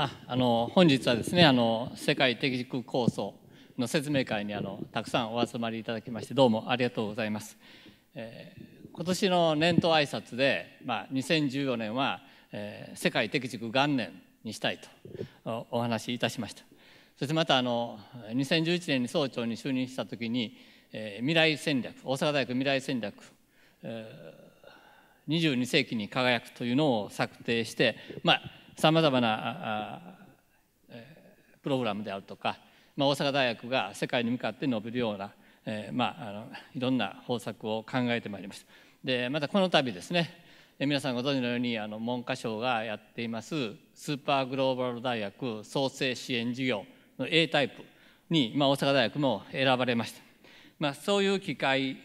ああの本日はですねあの世界的軸構想の説明会にあのたくさんお集まりいただきましてどうもありがとうございます。えー、今年の年頭挨拶で、まあ、2014年は、えー、世界的軸元年にしたいとお話しいたしました。そしてまたあの2011年に総長に就任した時に、えー、未来戦略大阪大学未来戦略、えー22世紀に輝くというのを策定して、まあ、さまざまなプログラムであるとか、まあ、大阪大学が世界に向かって伸びるような、えー、まあ、あのいろんな方策を考えてまいりました。でまたこの度ですね皆さんご存知のようにあの文科省がやっていますスーパーグローバル大学創生支援事業の A タイプに、まあ、大阪大学も選ばれました、まあ、そういう機会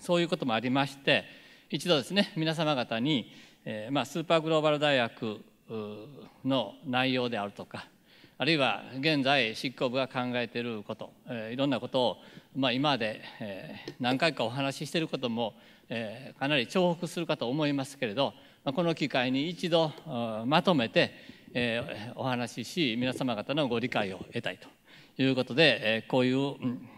そういうこともありまして一度ですね皆様方に、えーまあ、スーパーグローバル大学の内容であるとかあるいは現在執行部が考えていること、えー、いろんなことを、まあ、今まで、えー、何回かお話ししていることも、えー、かなり重複するかと思いますけれど、まあ、この機会に一度まとめて、えー、お話しし皆様方のご理解を得たいということで、えー、こういう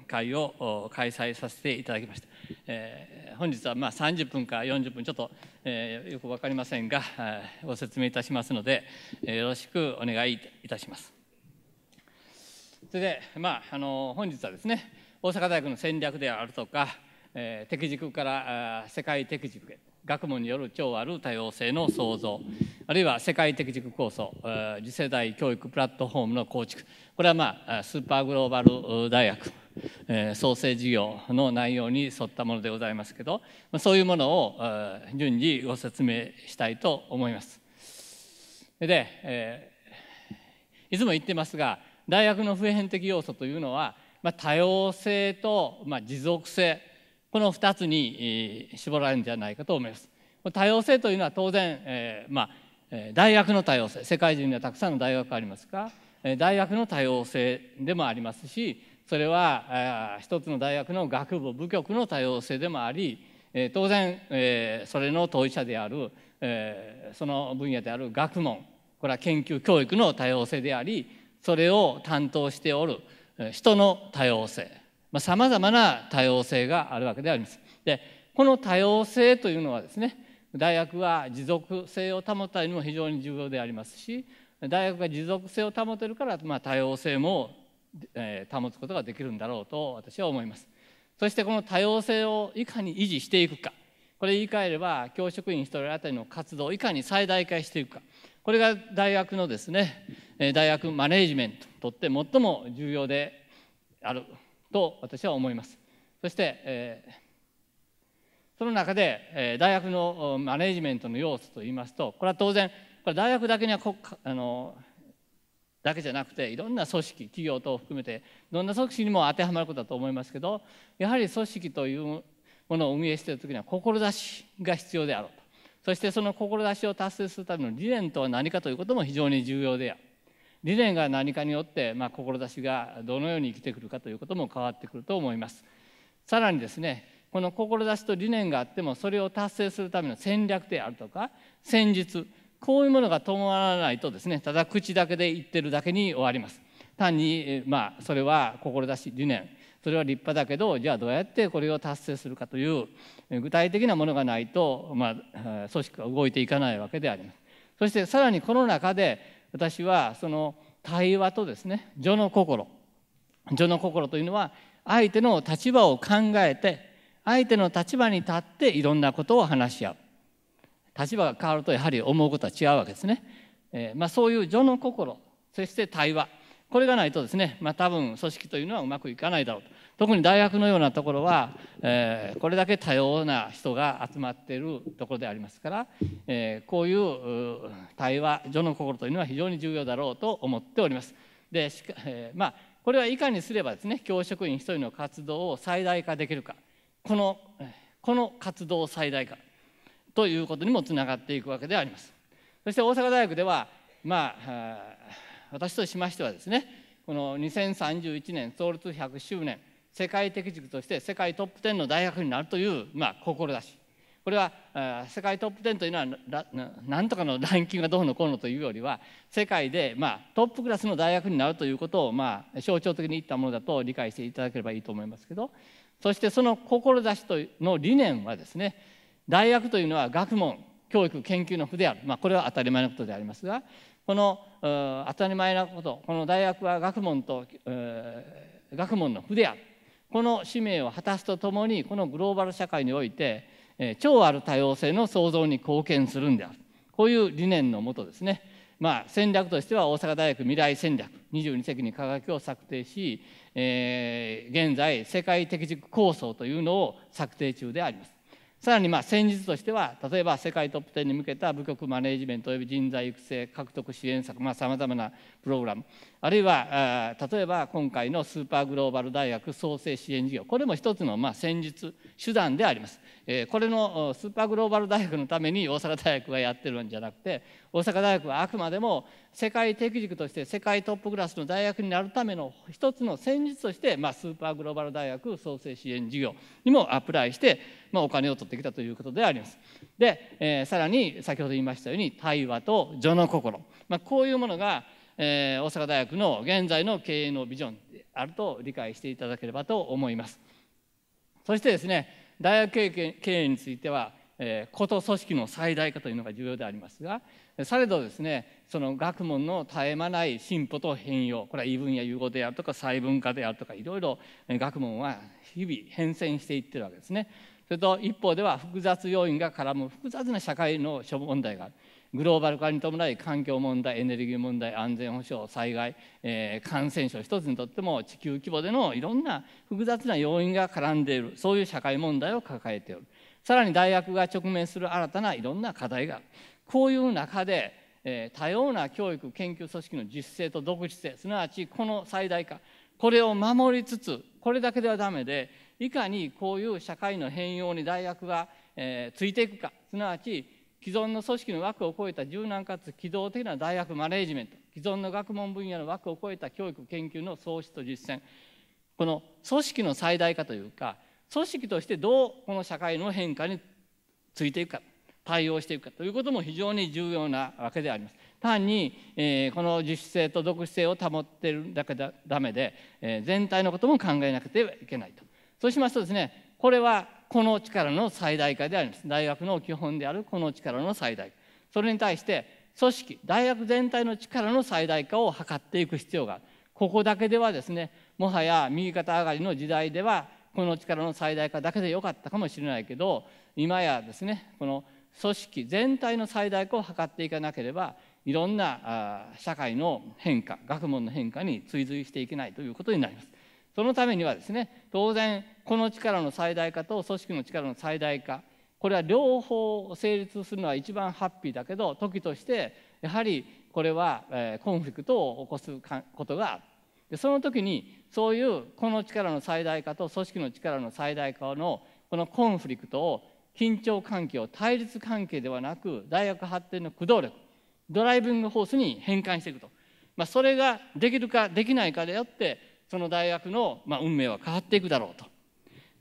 会を開催させていただきました。えー、本日はまあ30分か40分ちょっと、えー、よく分かりませんがご説明いたしますので、えー、よろしくお願いいたします。それで、まあ、あの本日はですね大阪大学の戦略であるとか、えー、敵軸から世界敵軸へ学問による超ある多様性の創造あるいは世界的軸構想次世代教育プラットフォームの構築これはまあスーパーグローバル大学え創生事業の内容に沿ったものでございますけどそういうものを順次ご説明したいと思います。で、えいつも言ってますが大学の普遍的要素というのは、まあ、多様性と、まあ、持続性この2つに絞られるんじゃないかと思います。多様性というのは当然、えまあ大学の多様性世界中にはたくさんの大学がありますが大学の多様性でもありますしそれは一つの大学の学部部局の多様性でもあり当然それの当事者であるその分野である学問これは研究教育の多様性でありそれを担当しておる人の多様性さまざ、まな多様性があるわけであります。でこの多様性というのはですね大学は持続性を保ったりも非常に重要でありますし大学が持続性を保てるから、まあ、多様性もえ保つことができるんだろうと私は思いますそしてこの多様性をいかに維持していくかこれ言い換えれば教職員1人当たりの活動をいかに最大化していくかこれが大学のですね大学マネジメントにとって最も重要であると私は思いますそして、えその中で、え大学のマネジメントの要素といいますとこれは当然これ大学だけにはこあのだけじゃなくていろんな組織企業等を含めてどんな組織にも当てはまることだと思いますけどやはり組織というものを運営している時には志が必要であろうとそしてその志を達成するための理念とは何かということも非常に重要である理念が何かによって、まあ、志がどのように生きてくるかということも変わってくると思いますさらにですねこの志と理念があってもそれを達成するための戦略であるとか戦術こういうものが伴わないとですねただ口だけで言ってるだけに終わります単にまあそれは志理念それは立派だけどじゃあどうやってこれを達成するかという具体的なものがないと、まあ、組織が動いていかないわけであります。そしてさらにこの中で私はその対話とですね序の心序の心というのは相手の立場を考えて相手の立場に立っていろんなことを話し合う立場が変わるとやはり思うことは違うわけですね。えー、まあ、そういう序の心そして対話これがないとですね、まあ、多分組織というのはうまくいかないだろうと特に大学のようなところは、えー、これだけ多様な人が集まっているところでありますから、えー、こういう対話序の心というのは非常に重要だろうと思っております。でしか、えまあ、これはいかにすればですね教職員一人の活動を最大化できるかこのこの活動を最大化ということにもつながっていくわけであります。そして大阪大学では、まあ、私としましてはですねこの2031年創立100周年世界的塾として世界トップ10の大学になるという、まあ、志これは世界トップ10というのは何とかの ランキングがどうのこうのというよりは世界で、まあ、トップクラスの大学になるということを、まあ、象徴的に言ったものだと理解していただければいいと思いますけどそしてその志との理念はですね大学というのは学問教育研究の府である、まあ、これは当たり前のことでありますがこの当たり前なことこの大学は学問と、え学問の府であるこの使命を果たすとともにこのグローバル社会において、え超ある多様性の創造に貢献するんであるこういう理念のもとですねまあ、戦略としては大阪大学未来戦略22世紀に科学を策定し、えー、現在世界的軸構想というのを策定中であります。さらにまあ先日としては例えば世界トップ10に向けた部局マネジメント及び人材育成獲得支援策さまざ、まなプログラムあるいは例えば今回のスーパーグローバル大学創生支援事業これも一つのまあ戦術手段であります、えこれのスーパーグローバル大学のために大阪大学がやってるんじゃなくて大阪大学はあくまでも世界的軸として世界トップクラスの大学になるための一つの戦術として、まあ、スーパーグローバル大学創生支援事業にもアプライして、まあ、お金を取ってきたということであります。で、えー、さらに先ほど言いましたように対話と序の心、まあ、こういうものがえー、大阪大学の現在の経営のビジョンであると理解していただければと思います。そしてですね大学経営については、えー、こと組織の最大化というのが重要でありますがされどですねその学問の絶え間ない進歩と変容これは異分野融合であるとか細分化であるとかいろいろ学問は日々変遷していってるわけですね。それと一方では複雑要因が絡む複雑な社会の諸問題がある。グローバル化に伴い環境問題エネルギー問題安全保障災害、えー、感染症一つにとっても地球規模でのいろんな複雑な要因が絡んでいるそういう社会問題を抱えておるさらに大学が直面する新たないろんな課題があるこういう中で、えー、多様な教育研究組織の実性と独自性すなわちこの最大化これを守りつつこれだけではダメでいかにこういう社会の変容に大学が、えー、ついていくかすなわち既存の組織の枠を超えた柔軟かつ機動的な大学マネジメント既存の学問分野の枠を超えた教育研究の創出と実践この組織の最大化というか組織としてどうこの社会の変化についていくか対応していくかということも非常に重要なわけであります。単に、えー、この自主性と独自性を保っているだけだダメで、えー、全体のことも考えなくてはいけないと。そうしますとですねこれはこの力の最大化であります。大学の基本であるこの力の最大化。それに対して、組織、大学全体の力の最大化を図っていく必要がある。ここだけではですね、もはや右肩上がりの時代では、この力の最大化だけでよかったかもしれないけど、今やですね、この組織全体の最大化を図っていかなければ、いろんな社会の変化、学問の変化に追随していけないということになります。そのためにはですね当然この力の最大化と組織の力の最大化これは両方成立するのは一番ハッピーだけど時としてやはりこれはコンフリクトを起こすことがあるでその時にそういうこの力の最大化と組織の力の最大化のこのコンフリクトを緊張関係を対立関係ではなく大学発展の駆動力ドライビングフォースに変換していくと、まあ、それができるかできないかであってその大学の、まあ、運命は変わっていくだろうと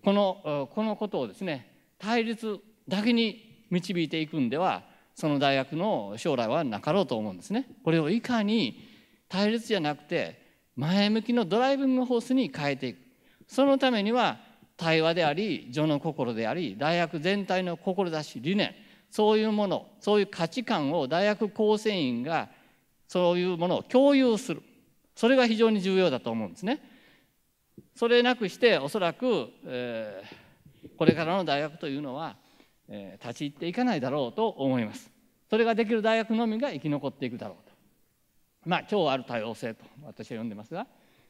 このこのことをですね対立だけに導いていくんではその大学の将来はなかろうと思うんですね。これをいかに対立じゃなくて前向きのドライビングホースに変えていくそのためには対話であり序の心であり大学全体の志理念そういうものそういう価値観を大学構成員がそういうものを共有するそれが非常に重要だと思うんですね。それなくしておそらく、えー、これからの大学というのは、えー、立ち入っていかないだろうと思います。それができる大学のみが生き残っていくだろうと。まあ、超ある多様性と私は呼んでますが。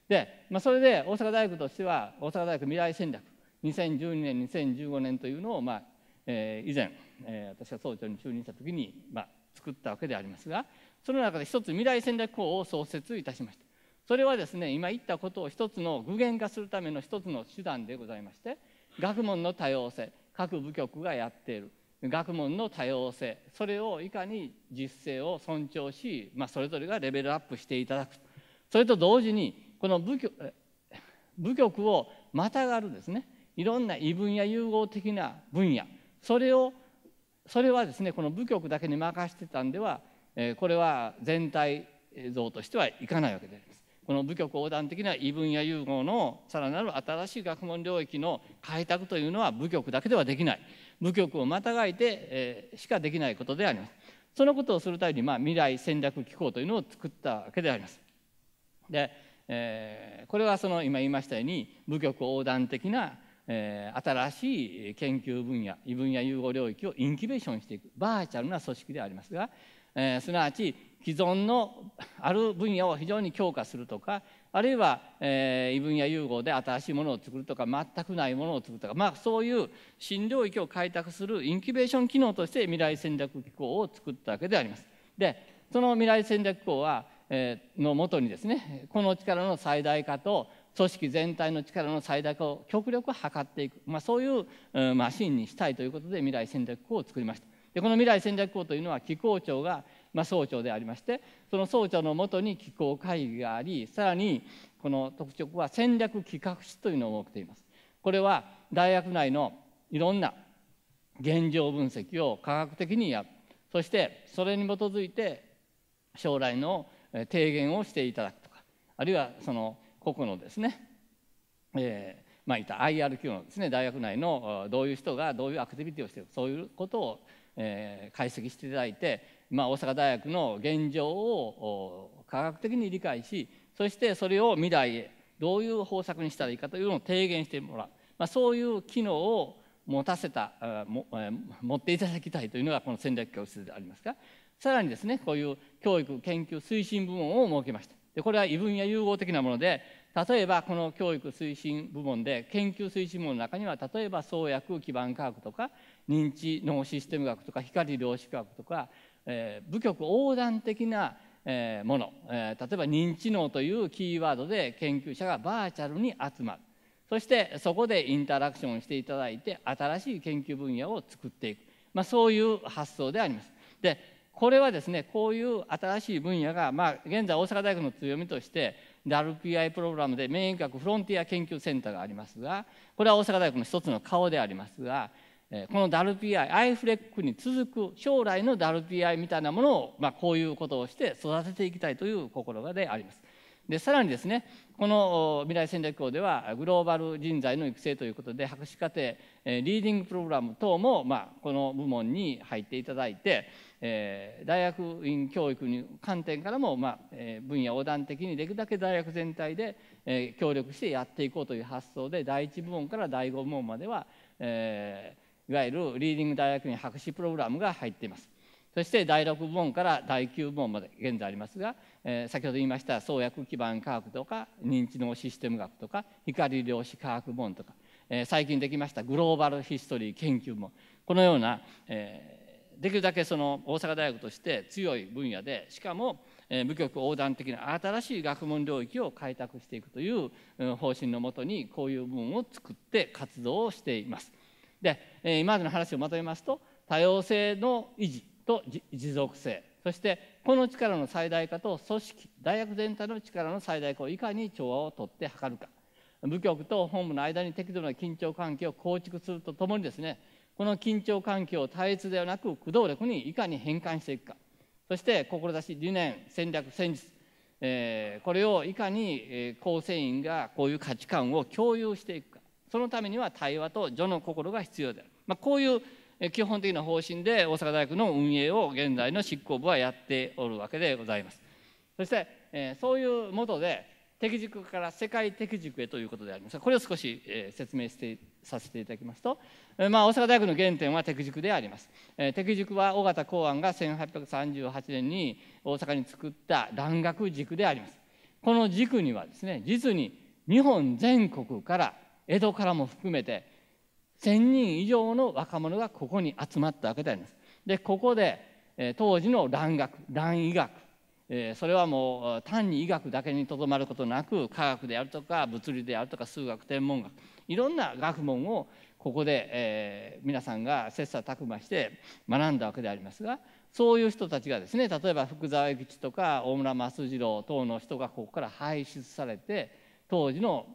で、まあ、それで大阪大学としては大阪大学未来戦略2012年2015年というのを、まあえー、以前、えー、私が総長に就任した時に、まあ、作ったわけでありますがその中で一つ未来戦略校を創設いたしました。それはですね今言ったことを一つの具現化するための一つの手段でございまして学問の多様性各部局がやっている学問の多様性それをいかに実践を尊重し、まあ、それぞれがレベルアップしていただくそれと同時にこの部局部局をまたがるですねいろんな異分野融合的な分野それをそれはですねこの部局だけに任してたんではこれは全体像としてはいかないわけです。この部局横断的な異分野融合のさらなる新しい学問領域の開拓というのは部局だけではできない部局をまたがいて、えしかできないことでありますそのことをするために、まあ、未来戦略機構というのを作ったわけでありますで、えー、これはその今言いましたように部局横断的な、えー、新しい研究分野異分野融合領域をインキュベーションしていくバーチャルな組織でありますが、えー、すなわち既存のある分野を非常に強化するとかあるいは、えー、異分野融合で新しいものを作るとか全くないものを作るとか、まあ、そういう新領域を開拓するインキュベーション機能として未来戦略機構を作ったわけであります。でその未来戦略機構は、えー、のもとにですねこの力の最大化と組織全体の力の最大化を極力測っていく、まあ、そういう、うん、マシンにしたいということで未来戦略機構を作りました。でこの未来戦略機構というのは機構長がまあ、総長でありましてその総長のもとに機構会議がありさらにこの特色は戦略企画室というのを設けています。これは大学内のいろんな現状分析を科学的にやるそしてそれに基づいて将来の提言をしていただくとかあるいはその個々のですね、えーまあ、いた IRQ のですね大学内のどういう人がどういうアクティビティをしているそういうことを、えー、解析していただいてまあ、大阪大学の現状を科学的に理解しそしてそれを未来へどういう方策にしたらいいかというのを提言してもらう、まあ、そういう機能を持たせた持っていただきたいというのがこの戦略教室でありますがさらにですねこういう教育研究推進部門を設けましたでこれは異分野融合的なもので例えばこの教育推進部門で研究推進部門の中には例えば創薬基盤科学とか認知脳システム学とか光量子科学とかえー、部局横断的な、えー、もの、えー、例えば認知能というキーワードで研究者がバーチャルに集まるそしてそこでインタラクションしていただいて新しい研究分野を作っていく、まあ、そういう発想であります。でこれはですねこういう新しい分野が、まあ、現在大阪大学の強みとして RPI プログラムで免疫学フロンティア研究センターがありますがこれは大阪大学の一つの顔でありますがこの WPI アイフレックに続く将来の WPI みたいなものを、まあ、こういうことをして育てていきたいという心がであります。でさらにですねこの未来戦略校ではグローバル人材の育成ということで博士課程リーディングプログラム等も、まあ、この部門に入っていただいて、えー、大学院教育の観点からも、まあえー、分野横断的にできるだけ大学全体で、えー、協力してやっていこうという発想で第1部門から第5部門までは、えー、いわゆるリーディング大学院博士プログラムが入っています。そして第6部門から第9部門まで現在ありますが、えー、先ほど言いました創薬基盤科学とか認知能システム学とか光量子科学門とか、えー、最近できましたグローバルヒストリー研究門このような、えー、できるだけその大阪大学として強い分野でしかも、え部局横断的な新しい学問領域を開拓していくという、方針のもとにこういう文を作って活動をしています。で、え今までの話をまとめますと多様性の維持と持続性そしてこの力の最大化と組織大学全体の力の最大化をいかに調和をとって図るか部局と本部の間に適度な緊張関係を構築するとともにですねこの緊張関係を対立ではなく駆動力にいかに変換していくかそして志理念戦略戦術、えー、これをいかに構成員がこういう価値観を共有していくそのためには対話と助の心が必要である、まあ、こういう基本的な方針で大阪大学の運営を現在の執行部はやっておるわけでございますそして、えー、そういうもとで敵軸から世界敵軸へということでありますがこれを少し、えー、説明してさせていただきますと、えー、まあ、大阪大学の原点は敵軸であります、えー、敵軸は尾形公安が1838年に大阪に作った蘭学軸でありますこの軸にはですね実に日本全国から江戸からも含めて1,000人以上の若者がここに集まったわけであります。でここで、え当時の蘭学蘭医学、えそれはもう単に医学だけにとどまることなく科学であるとか物理であるとか数学天文学いろんな学問をここで、え皆さんが切磋琢磨して学んだわけでありますがそういう人たちがですね例えば福沢諭吉とか大村益次郎等の人がここから輩出されて当時の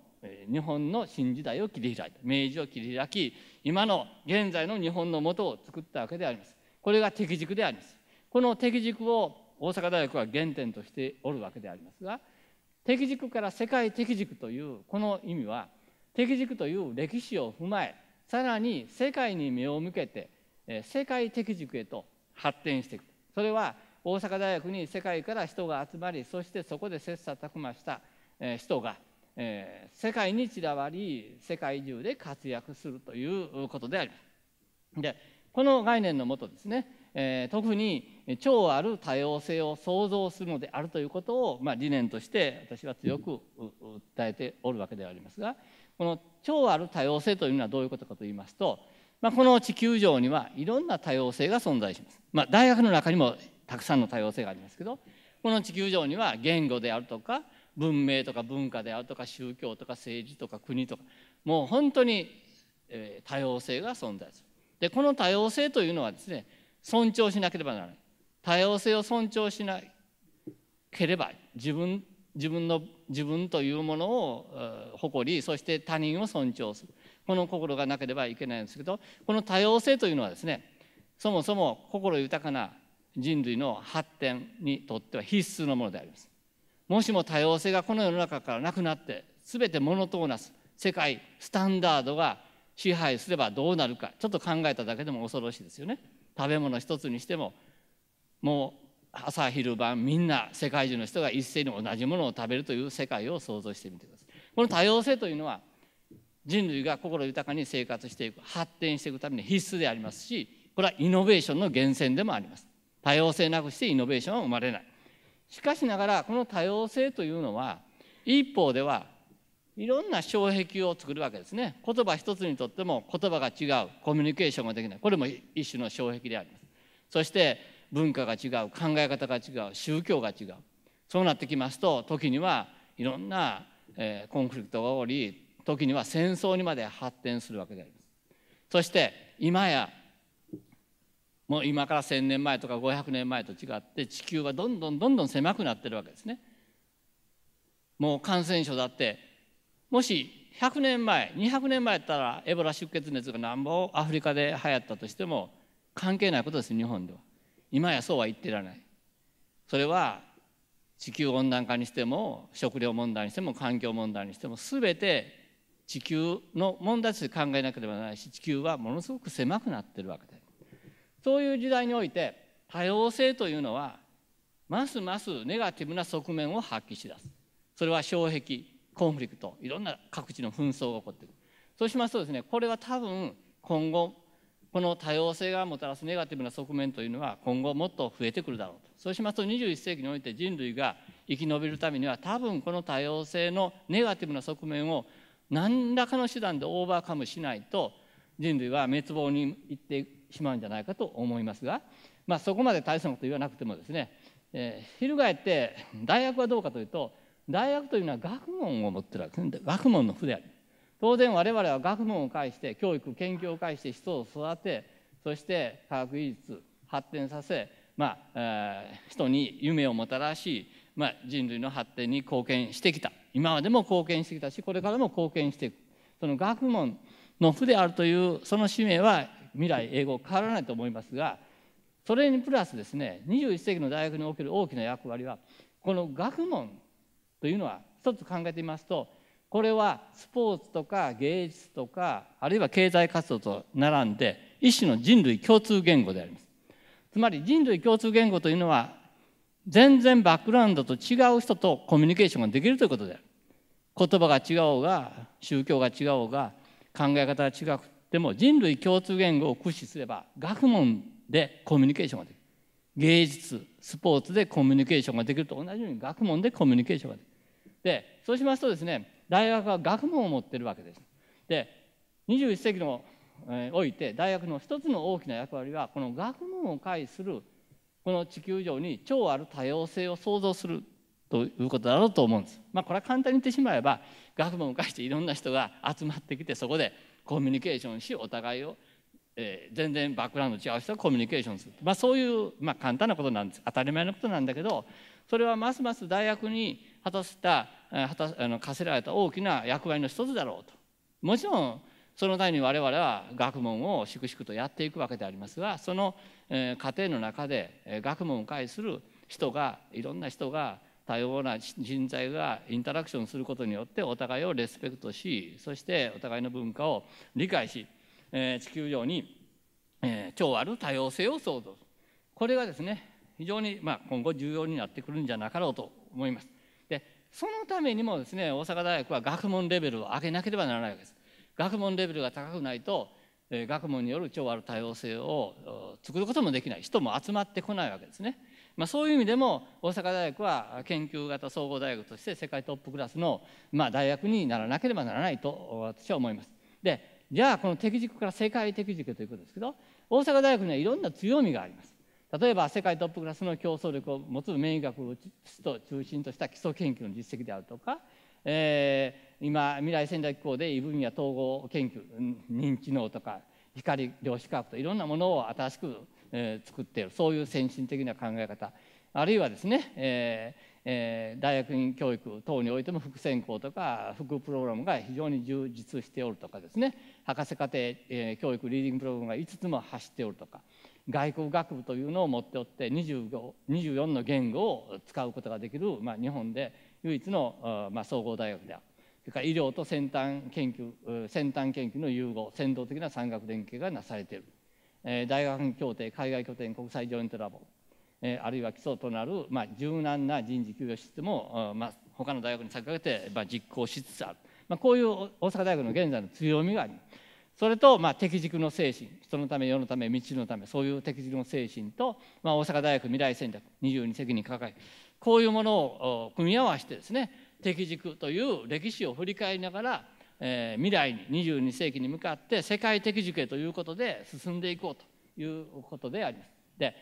日本の新時代を切り開いた明治を切り開き今の現在の日本のもとを作ったわけでありますこれが敵軸でありますこの敵軸を大阪大学は原点としておるわけでありますが敵軸から世界敵軸というこの意味は敵軸という歴史を踏まえさらに世界に目を向けて世界敵軸へと発展していくそれは大阪大学に世界から人が集まりそしてそこで切磋琢磨した人がえー、世界に散らばり世界中で活躍するということであります。でこの概念のもとですね、えー、特に超ある多様性を創造するのであるということを、まあ、理念として私は強く訴えておるわけでありますがこの超ある多様性というのはどういうことかと言いますと、まあ、この地球上にはいろんな多様性が存在します。まあ、大学の中にもたくさんの多様性がありますけどこの地球上には言語であるとか文明とか文化であるとか宗教とか政治とか国とかもう本当に、え多様性が存在する。でこの多様性というのはですね尊重しなければならない。多様性を尊重しなければ自分自分の自分というものを誇りそして他人を尊重するこの心がなければいけないんですけどこの多様性というのはですねそもそも心豊かな人類の発展にとっては必須のものであります。もしも多様性がこの世の中からなくなって全てモノトーナス世界スタンダードが支配すればどうなるかちょっと考えただけでも恐ろしいですよね食べ物一つにしてももう朝昼晩みんな世界中の人が一斉に同じものを食べるという世界を想像してみてくださいこの多様性というのは人類が心豊かに生活していく発展していくために必須でありますしこれはイノベーションの源泉でもあります多様性なくしてイノベーションは生まれないしかしながらこの多様性というのは一方ではいろんな障壁を作るわけですね言葉一つにとっても言葉が違うコミュニケーションができないこれも一種の障壁でありますそして文化が違う考え方が違う宗教が違うそうなってきますと時にはいろんな、えコンフリクトがおり時には戦争にまで発展するわけでありますそして今やもう今から1,000年前とか500年前と違って地球はどんどんどんどん狭くなってるわけですね。もう感染症だってもし100年前200年前やったらエボラ出血熱がなんぼアフリカで流行ったとしても関係ないことです日本では。今やそうは言ってられない。それは地球温暖化にしても食料問題にしても環境問題にしても全て地球の問題として考えなければならないし地球はものすごく狭くなってるわけでそういう時代において多様性というのはますますネガティブな側面を発揮しだすそれは障壁コンフリクトいろんな各地の紛争が起こってくるそうしますとですねこれは多分今後この多様性がもたらすネガティブな側面というのは今後もっと増えてくるだろうとそうしますと21世紀において人類が生き延びるためには多分この多様性のネガティブな側面を何らかの手段でオーバーカムしないと人類は滅亡に行ってしまうんじゃないかと思いますが、まあ、そこまで大したこと言わなくてもですね、えー、翻って大学はどうかというと大学というのは学問を持ってるわけですね学問の府である当然我々は学問を介して教育研究を介して人を育てそして科学技術発展させ、まあえー、人に夢をもたらし、まあ、人類の発展に貢献してきた今までも貢献してきたしこれからも貢献していくその学問の負であるというその使命は未来英語変わらないと思いますがそれにプラスですね21世紀の大学における大きな役割はこの学問というのは一つ考えてみますとこれはスポーツとか芸術とかあるいは経済活動と並んで一種の人類共通言語でありますつまり人類共通言語というのは全然バックグラウンドと違う人とコミュニケーションができるということである言葉が違おうが宗教が違おうが考え方が違くでも人類共通言語を駆使すれば学問でコミュニケーションができる芸術スポーツでコミュニケーションができると同じように学問でコミュニケーションができるでそうしますとですね大学は学問を持ってるわけですで21世紀の、えー、おいて大学の一つの大きな役割はこの学問を介するこの地球上に超ある多様性を創造するということだろうと思うんです。まあ、これは簡単に言ってしまえば学問を介していろんな人が集まってきてそこでコミュニケーションしお互いを、えー、全然バックグラウンド違う人がコミュニケーションする、まあ、そういう、まあ、簡単なことなんです当たり前のことなんだけどそれはますます大学に果たした果たあの課せられた大きな役割の一つだろうと。もちろんそのために我々は学問を粛々とやっていくわけでありますがその過程の中で学問を介する人がいろんな人が多様な人材がインタラクションすることによってお互いをレスペクトしそしてお互いの文化を理解し、えー、地球上に、えー、超ある多様性を創造するこれがですね非常に、まあ、今後重要になってくるんじゃなかろうと思います。でそのためにもですね大阪大学は学問レベルを上げなければならないわけです。学問レベルが高くないと、えー、学問による超ある多様性を作ることもできない人も集まってこないわけですね。まあ、そういう意味でも大阪大学は研究型総合大学として世界トップクラスの、まあ、大学にならなければならないと私は思います。でじゃあこの適軸から世界的軸ということですけど大阪大学にはいろんな強みがあります。例えば世界トップクラスの競争力を持つ免疫学を中心とした基礎研究の実績であるとか、えー、今未来戦略機構で異分野統合研究認知能とか光量子科学といろんなものを新しくえー、作っているそういう先進的な考え方あるいはですね、えーえー、大学院教育等においても副専攻とか副プログラムが非常に充実しておるとかですね博士課程、えー、教育リーディングプログラムが5つも走っておるとか外国学部というのを持っておって24の言語を使うことができる、まあ、日本で唯一の、まあ、総合大学であるそれから医療と先端研究先端研究の融合先導的な産学連携がなされているえ大学協定海外拠点国際ジョイントラボ、えあるいは基礎となる、まあ、柔軟な人事給与システムを、まあ、他の大学に先駆けて、まあ、実行しつつある、まあ、こういう大阪大学の現在の強みがありそれと、まあ、適軸の精神人のため世のため道のためそういう適軸の精神と、まあ、大阪大学未来戦略22責任抱えこういうものを組み合わせてですね適軸という歴史を振り返りながらえー、未来に22世紀に向かって世界的受形ということで進んでいこうということであります。で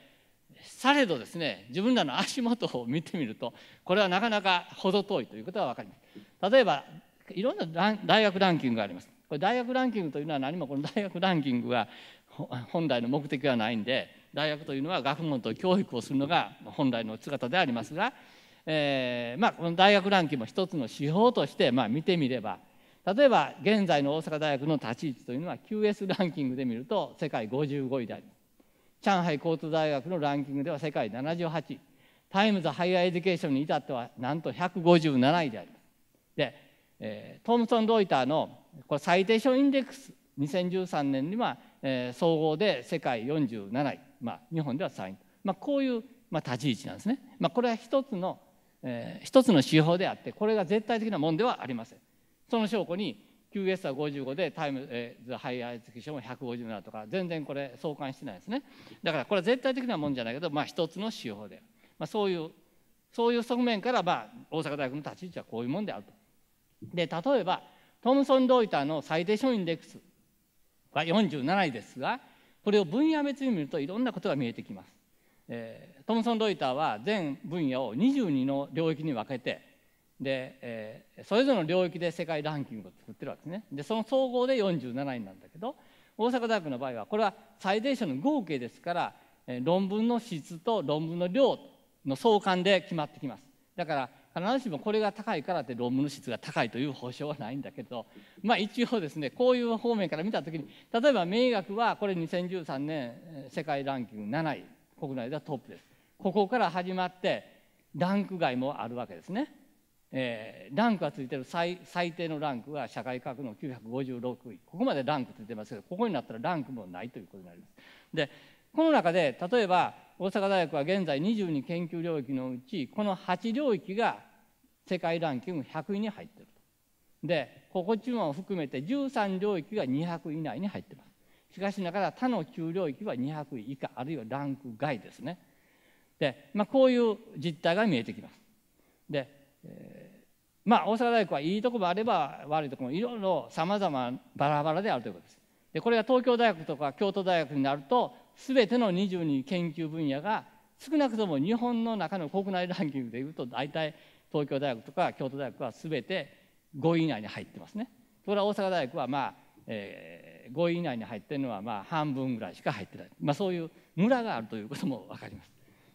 されどですね自分らの足元を見てみるとこれはなかなか程遠いということは分かります。例えばいろんな大学ランキングがあります。これ大学ランキングというのは何もこの大学ランキングは本来の目的はないんで大学というのは学問と教育をするのが本来の姿でありますが、えーまあ、この大学ランキングも一つの指標として、まあ、見てみれば例えば現在の大阪大学の立ち位置というのは QS ランキングで見ると世界55位であります上海交通大学のランキングでは世界78位タイムズハイアーエデュケーションに至ってはなんと157位でありますで、えー、トムソン・ロイターのこれサイテーションインデックス2013年には、えー、総合で世界47位、まあ、日本では3位、まあ、こういう、まあ、立ち位置なんですね、まあ、これは一つの、えー、一つの手法であってこれが絶対的なもんではありませんその証拠に QS は55でタイム、えハイアイツキションは157とか全然これ相関してないですねだからこれは絶対的なもんじゃないけど、まあ、一つの手法で、まあ、そういうそういう側面から、まあ、大阪大学の立ち位置はこういうもんであるとで例えばトムソン・ロイターの最低ションインデックスは47位ですがこれを分野別に見るといろんなことが見えてきます、えー、トムソン・ロイターは全分野を22の領域に分けてで、えー、それぞれの領域で世界ランキングを作ってるわけですねでその総合で47位なんだけど大阪大学の場合はこれは最大者の合計ですから、えー、論文の質と論文の量の相関で決まってきますだから必ずしもこれが高いからって論文の質が高いという保証はないんだけど、まあ、一応ですねこういう方面から見たときに例えば名医学はこれ2013年世界ランキング7位国内ではトップですここから始まってランク外もあるわけですねえー、ランクがついてる最最低のランクは社会科学の956位ここまでランクついてますけどここになったらランクもないということになります。でこの中で例えば大阪大学は現在22研究領域のうちこの8領域が世界ランキング100位に入ってると。でここ注文を含めて13領域が200位以内に入ってます。しかしながら他の9領域は200位以下あるいはランク外ですね。で、まあ、こういう実態が見えてきます。で、えーまあ大阪大学はいいとこもあれば悪いとこもいろいろさまざまバラバラであるということです。でこれが東京大学とか京都大学になると全ての22研究分野が少なくとも日本の中の国内ランキングでいうと大体東京大学とか京都大学は全て5位以内に入ってますね。ところが大阪大学はまあ、えー、5位以内に入ってるのはまあ半分ぐらいしか入ってない、まあ、そういう村があるということも分かります。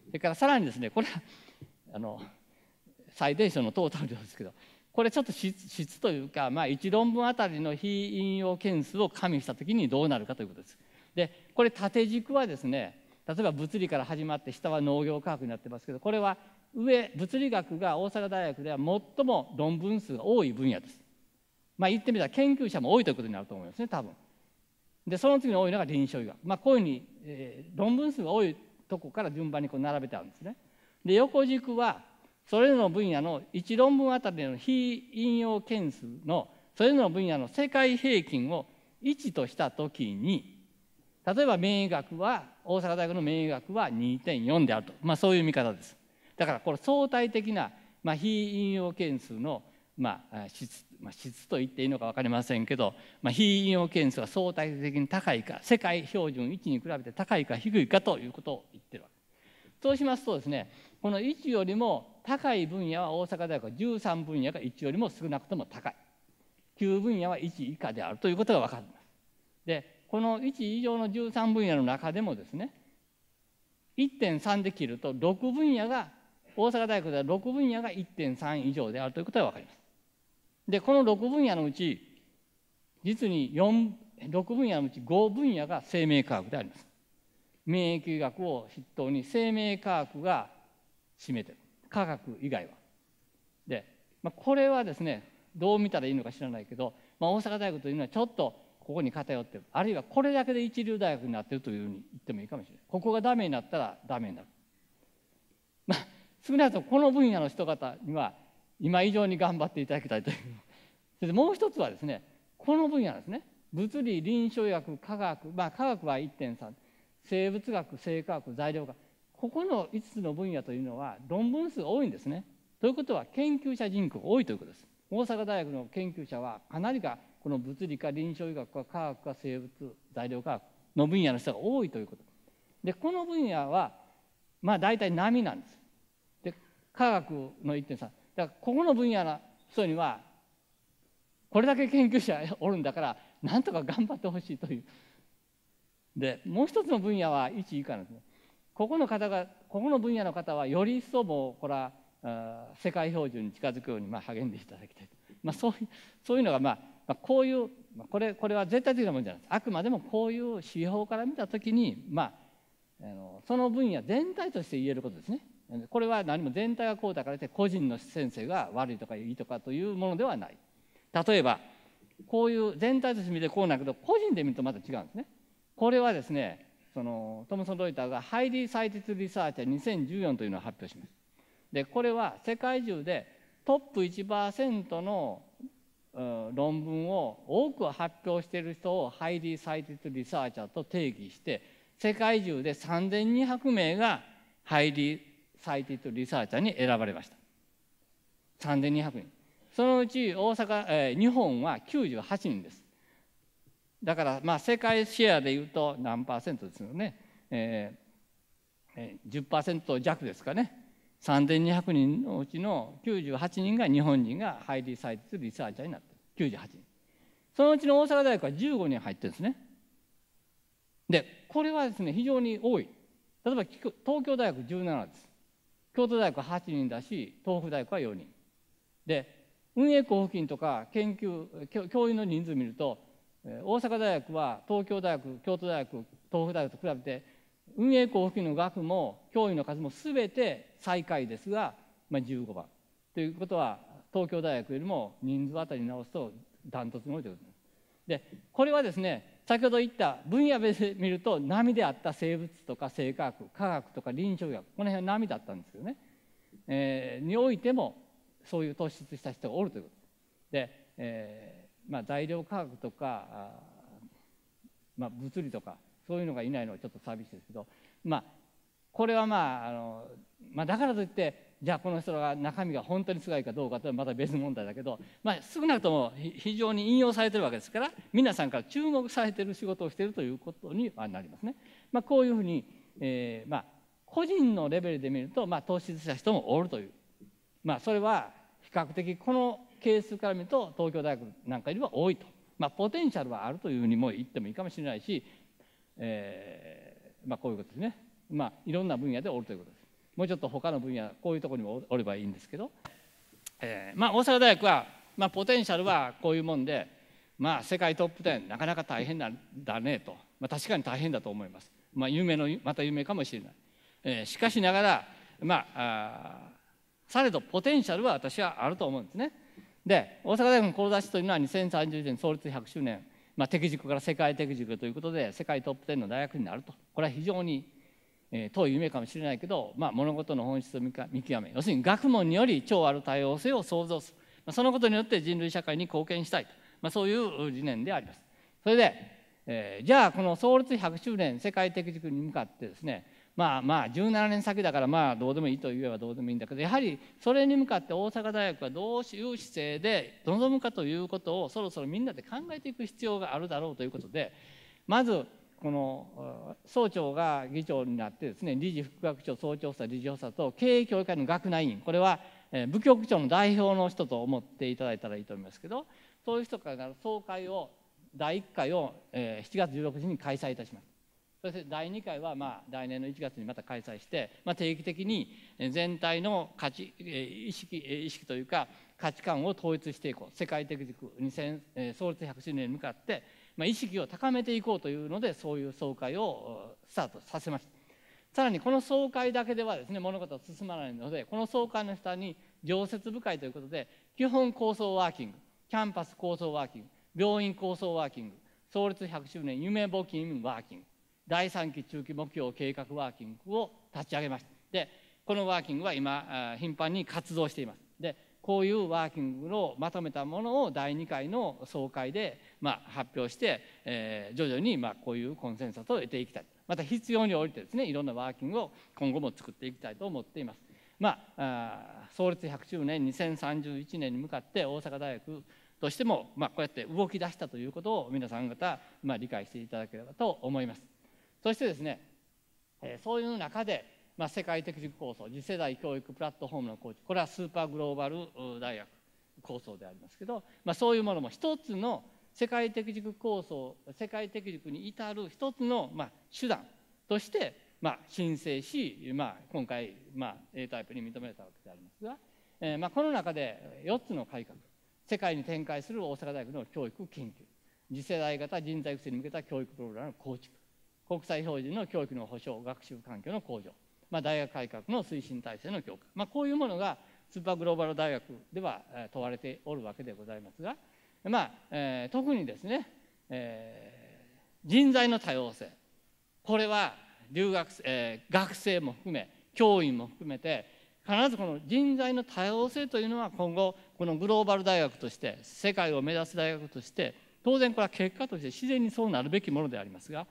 それからさらにですねこれはあの最低書のトータルですけどこれちょっと質というか、まあ、1論文あたりの非引用件数を加味した時にどうなるかということです。でこれ縦軸はですね例えば物理から始まって下は農業科学になってますけどこれは上物理学が大阪大学では最も論文数が多い分野です。まあ言ってみたら研究者も多いということになると思いますね多分。でその次に多いのが臨床医学。まあこういうふうに、えー、論文数が多いとこから順番にこう並べてあるんですね。で横軸はそれぞれの分野の1論文あたりの非引用件数のそれぞれの分野の世界平均を1とした時に例えば免疫学は大阪大学の免疫学は2.4であると、まあ、そういう見方です。だからこれ相対的な、まあ、非引用件数の、まあ、質、まあ、質と言っていいのか分かりませんけど、まあ、非引用件数が相対的に高いか世界標準1に比べて高いか低いかということを言ってるわけです。そうしますとですねこの1よりも高い分野は大阪大学13分野が1よりも少なくとも高い9分野は1以下であるということが分かります。でこの1以上の13分野の中でもですね1.3で切ると6分野が大阪大学では6分野が1.3以上であるということが分かります。でこの6分野のうち実に6分野のうち5分野が生命科学であります。免疫学を筆頭に生命科学が占めてる科学以外は。で、まあ、これはですねどう見たらいいのか知らないけど、まあ、大阪大学というのはちょっとここに偏ってるあるいはこれだけで一流大学になってるというふうに言ってもいいかもしれないここがダメになったらダメになる。まあ、少なくともこの分野の人方には今以上に頑張っていただきたいというそれもう一つはですねこの分野ですね物理臨床薬科学まあ科学は1.3生物学生化学材料学ここの5つの分野というのは論文数が多いんですね。ということは研究者人口多いということです。大阪大学の研究者はかなりがこの物理か臨床医学か科学か生物材料科学の分野の人が多いということ。でこの分野はまあ大体波なんです。で科学の1.3。だからここの分野の人にはこれだけ研究者おるんだからなんとか頑張ってほしいという。でもう一つの分野は1以下なんですね。ここの方がここの分野の方はより一層もうこれは世界標準に近づくようにまあ励んでいただきたい、まあ、そういうそういうのが、まあ、こういうこれこれは絶対的なものじゃないですあくまでもこういう指標から見た時に、まあ、あのその分野全体として言えることですねこれは何も全体がこうだからって個人の先生が悪いとかいいとかというものではない例えばこういう全体として見てこうなんだけど個人で見るとまた違うんですねこれはですねそのトムソン・ロイターが「ハイリー・サイティス・リサーチャー2014」というのを発表します。でこれは世界中でトップ1%の論文を多く発表している人をハイリー・サイティス・リサーチャーと定義して世界中で3200名がハイリー・サイティス・リサーチャーに選ばれました3200人そのうち大阪、えー、日本は98人ですだからまあ世界シェアでいうと何パーセントですよね、えー、10%弱ですかね3200人のうちの98人が日本人がハイリサイズリサーチャーになって98人そのうちの大阪大学は15人入ってるんですねでこれはですね非常に多い例えば東京大学17です京都大学8人だし東北大学は4人で運営交付金とか研究教員の人数見ると大阪大学は東京大学京都大学東北大学と比べて運営交付金の額も教員の数も全て最下位ですが、まあ、15番ということは東京大学よりも人数あたりに直すとダントツに多いということです。でこれはですね先ほど言った分野別で見ると波であった生物とか生化学科学とか臨床学この辺は波だったんですけどね、えー、においてもそういう突出した人がおるということです。で、えーまあ、材料科学とか、まあ、物理とかそういうのがいないのはちょっと寂しいですけど、まあ、これはまああの、まあ、だからといってじゃあこの人が中身が本当にすごいかどうかとはまた別問題だけど、まあ、少なくとも非常に引用されてるわけですから皆さんから注目されてる仕事をしているということにはなりますね。まあ、こういうふうに、えーまあ、個人のレベルで見ると、まあ、投資した人もおるという、まあ、それは比較的この係数から見ると東京大学なんかよりは多いと、まあ、ポテンシャルはあるというふうにも言ってもいいかもしれないし、えーまあ、こういうことですね、まあ、いろんな分野でおるということですもうちょっと他の分野こういうところにもおればいいんですけど、えーまあ、大阪大学は、まあ、ポテンシャルはこういうもんで、まあ、世界トップ10なかなか大変なんだねと、まあ、確かに大変だと思います、まあ、夢のまた夢かもしれない、えー、しかしながらまああされどポテンシャルは私はあると思うんですね。で大阪大学の志というのは2030年創立100周年、まあ、適塾から世界テ塾ということで世界トップ10の大学になるとこれは非常に、えー、遠い夢かもしれないけど、まあ、物事の本質を見極め要するに学問により超ある多様性を創造する、まあ、そのことによって人類社会に貢献したいと、まあ、そういう理念であります。それでえー、じゃあこの創立100周年世界的塾に向かってですねまあまあ17年先だからまあどうでもいいと言えばどうでもいいんだけどやはりそれに向かって大阪大学はどういう姿勢で臨むかということをそろそろみんなで考えていく必要があるだろうということでまずこの総長が議長になってですね理事副学長総長補佐理事補佐と経営協議会の学内委員これは部局長の代表の人と思っていただいたらいいと思いますけどそういう人から総会を第1回を7月16日に開催いたします。そして第2回はまあ来年の1月にまた開催して、まあ、定期的に全体の価値意識意識というか価値観を統一していこう世界的軸2000創立100周年に向かって、まあ、意識を高めていこうというのでそういう総会をスタートさせましたさらにこの総会だけではですね物事は進まないのでこの総会の下に常設部会ということで基本構想ワーキングキャンパス構想ワーキング病院構想ワーキング創立100周年夢募金ワーキング第3期中期目標計画ワーキングを立ち上げましたでこのワーキングは今頻繁に活動していますでこういうワーキングのまとめたものを第2回の総会で、まあ、発表して、えー、徐々に、まあ、こういうコンセンサスを得ていきたいまた必要に応じてですねいろんなワーキングを今後も作っていきたいと思っています。まあ、創立100周年2031年に向かって大阪大学としても、まあ、こうやって動き出したということを皆さん方、まあ、理解していただければと思います。そしてですね、えー、そういう中で、まあ、世界的構想次世代教育プラットフォームの構築これはスーパーグローバル大学構想でありますけど、まあ、そういうものも一つの世界的軸構想世界的軸に至る一つの、まあ、手段として、まあ、申請し、まあ、今回、まあ、A タイプに認められたわけでありますが、えーまあ、この中で4つの改革世界に展開する大阪大学の教育研究次世代型人材育成に向けた教育プログラムの構築国際標準の教育の保障学習環境の向上、まあ、大学改革の推進体制の強化、まあ、こういうものがスーパーグローバル大学では問われておるわけでございますが、まあえー、特にですね、えー、人材の多様性これは留学、えー、学生も含め教員も含めて必ずこの人材の多様性というのは今後このグローバル大学として世界を目指す大学として当然これは結果として自然にそうなるべきものでありますが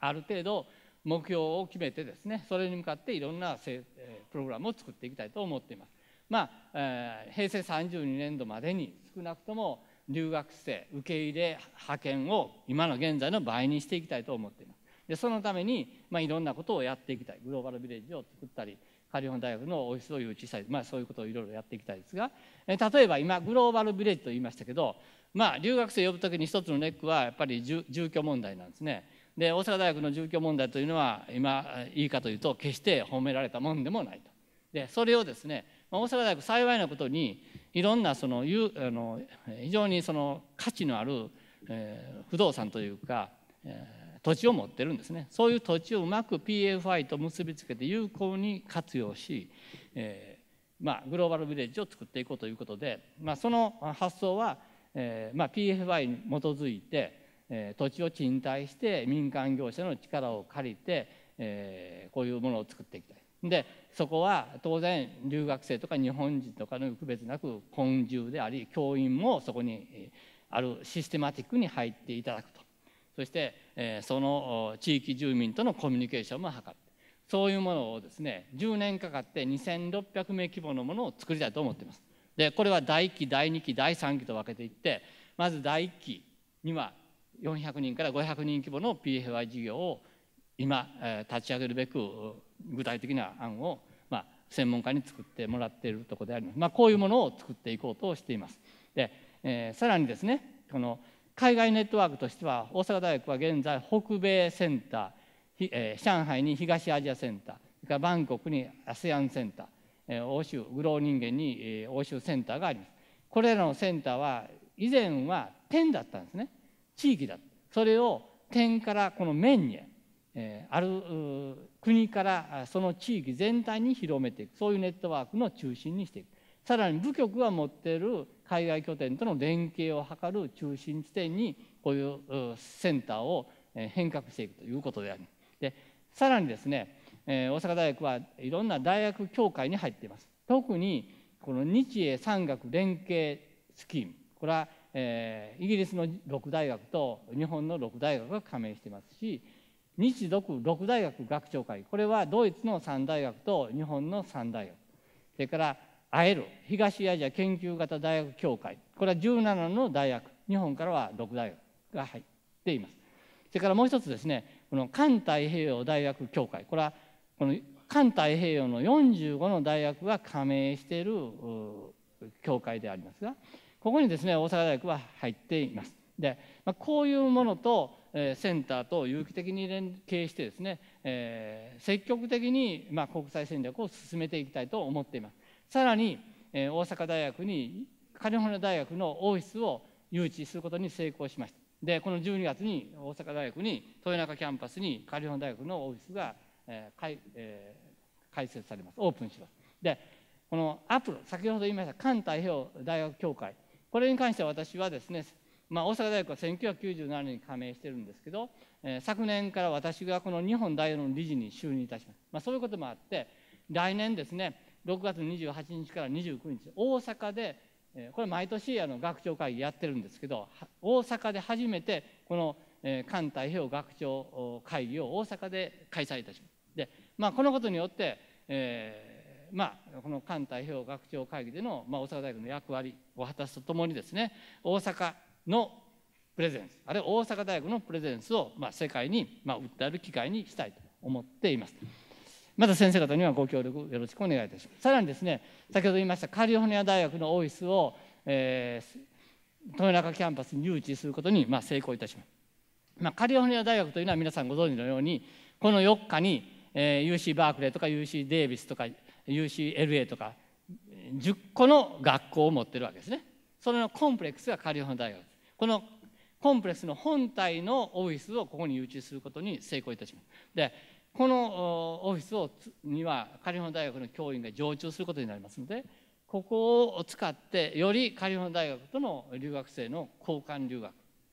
ある程度目標を決めてですねそれに向かっていろんなプログラムを作っていきたいと思っています。まあえー、平成32年度までに少なくとも留学生受け入れ派遣を今の現在の倍にしていきたいと思っています。でそのために、まあ、いろんなことをやっていきたいグローバルビレッジを作ったりカリフォ大学のオフィスを誘致したり、まあ、そういうことをいろいろやっていきたいですが、えー、例えば今グローバルビレッジと言いましたけど、まあ、留学生呼ぶ時に一つのネックはやっぱり住居問題なんですね。で大阪大学の住居問題というのは今いいかというと決して褒められたもんでもないと。でそれをですね大阪大学幸いなことにいろんなそのあの非常にその価値のある、えー、不動産というか、えー、土地を持ってるんですねそういう土地をうまく PFI と結びつけて有効に活用し、えー、まあ、グローバルビレッジを作っていこうということで、まあ、その発想は、えまあ、PFI に基づいてえ土地を賃貸して民間業者の力を借りて、えこういうものを作っていきたい。でそこは当然留学生とか日本人とかの区別なく昆虫であり教員もそこにあるシステマティックに入っていただくとそして、えその地域住民とのコミュニケーションも図るそういうものをですね10年かかって2600名規模のものを作りたいと思っています。でこれは第1期第2期第3期と分けていってまず第1期には400人から500人規模の PFI 事業を今、え立ち上げるべく具体的な案を、まあ、専門家に作ってもらっているところであります、まあ、こういうものを作っていこうとしています。でえー、さらにですねこの海外ネットワークとしては大阪大学は現在北米センター、えー、上海に東アジアセンターそれからバンコクに ASEAN センター、えー、欧州グロー人間に、えー、欧州センターがあります。これらのセンターは以前は10だったんですね。地域だそれを点からこの面に、えある国からその地域全体に広めていくそういうネットワークの中心にしていくさらに部局が持っている海外拠点との連携を図る中心地点にこういうセンターを変革していくということでありでさらにですね、え大阪大学はいろんな大学協会に入っています特にこの日英産学連携スキームこれはえー、イギリスの6大学と日本の6大学が加盟していますし日独6大学学長会これはドイツの3大学と日本の3大学それからアエル東アジア研究型大学協会これは17の大学日本からは6大学が入っていますそれからもう一つですねこの環太平洋大学協会これはこの環太平洋の45の大学が加盟している協会でありますがここにですね大阪大学は入っています。で、まあ、こういうものと、えセンターと有機的に連携してですね、えー、積極的に、まあ、国際戦略を進めていきたいと思っています。さらに、えー、大阪大学にカリフォルニア大学のオフィスを誘致することに成功しました。でこの12月に大阪大学に豊中キャンパスにカリフォルニア大学のオフィスが、えーえー、開設されますオープンします。でこのアプロ先ほど言いました環太平洋大学協会これに関しては私はですね、まあ、大阪大学は1997年に加盟してるんですけど、えー、昨年から私がこの日本大学の理事に就任いたします、まあ、そういうこともあって来年ですね6月28日から29日大阪で、えー、これ毎年あの学長会議やってるんですけど大阪で初めてこの、えー、環太平洋学長会議を大阪で開催いたします。でまあ、このことによって、えーまあ、この環太平洋学長会議での、まあ、大阪大学の役割を果たすとともにですね大阪のプレゼンスあるいは大阪大学のプレゼンスを、まあ、世界に、まあ、訴える機会にしたいと思っています。また先生方にはご協力よろしくお願いいたします。さらにですね先ほど言いましたカリフォルニア大学のオフィスを、えー、豊中キャンパスに誘致することに、まあ、成功いたします。まあ、カリフォルニア大学というのは皆さんご存知のようにこの4日に、えー、UC バークレーとか UC デービスとか UCLA とか10個の学校を持ってるわけですねそれのコンプレックスがカリフォルニア大学このコンプレックスの本体のオフィスをここに誘致することに成功いたしますでこのオフィスをにはカリフォルニア大学の教員が常駐することになりますのでここを使ってよりカリフォルニア大学との留学生の交換留学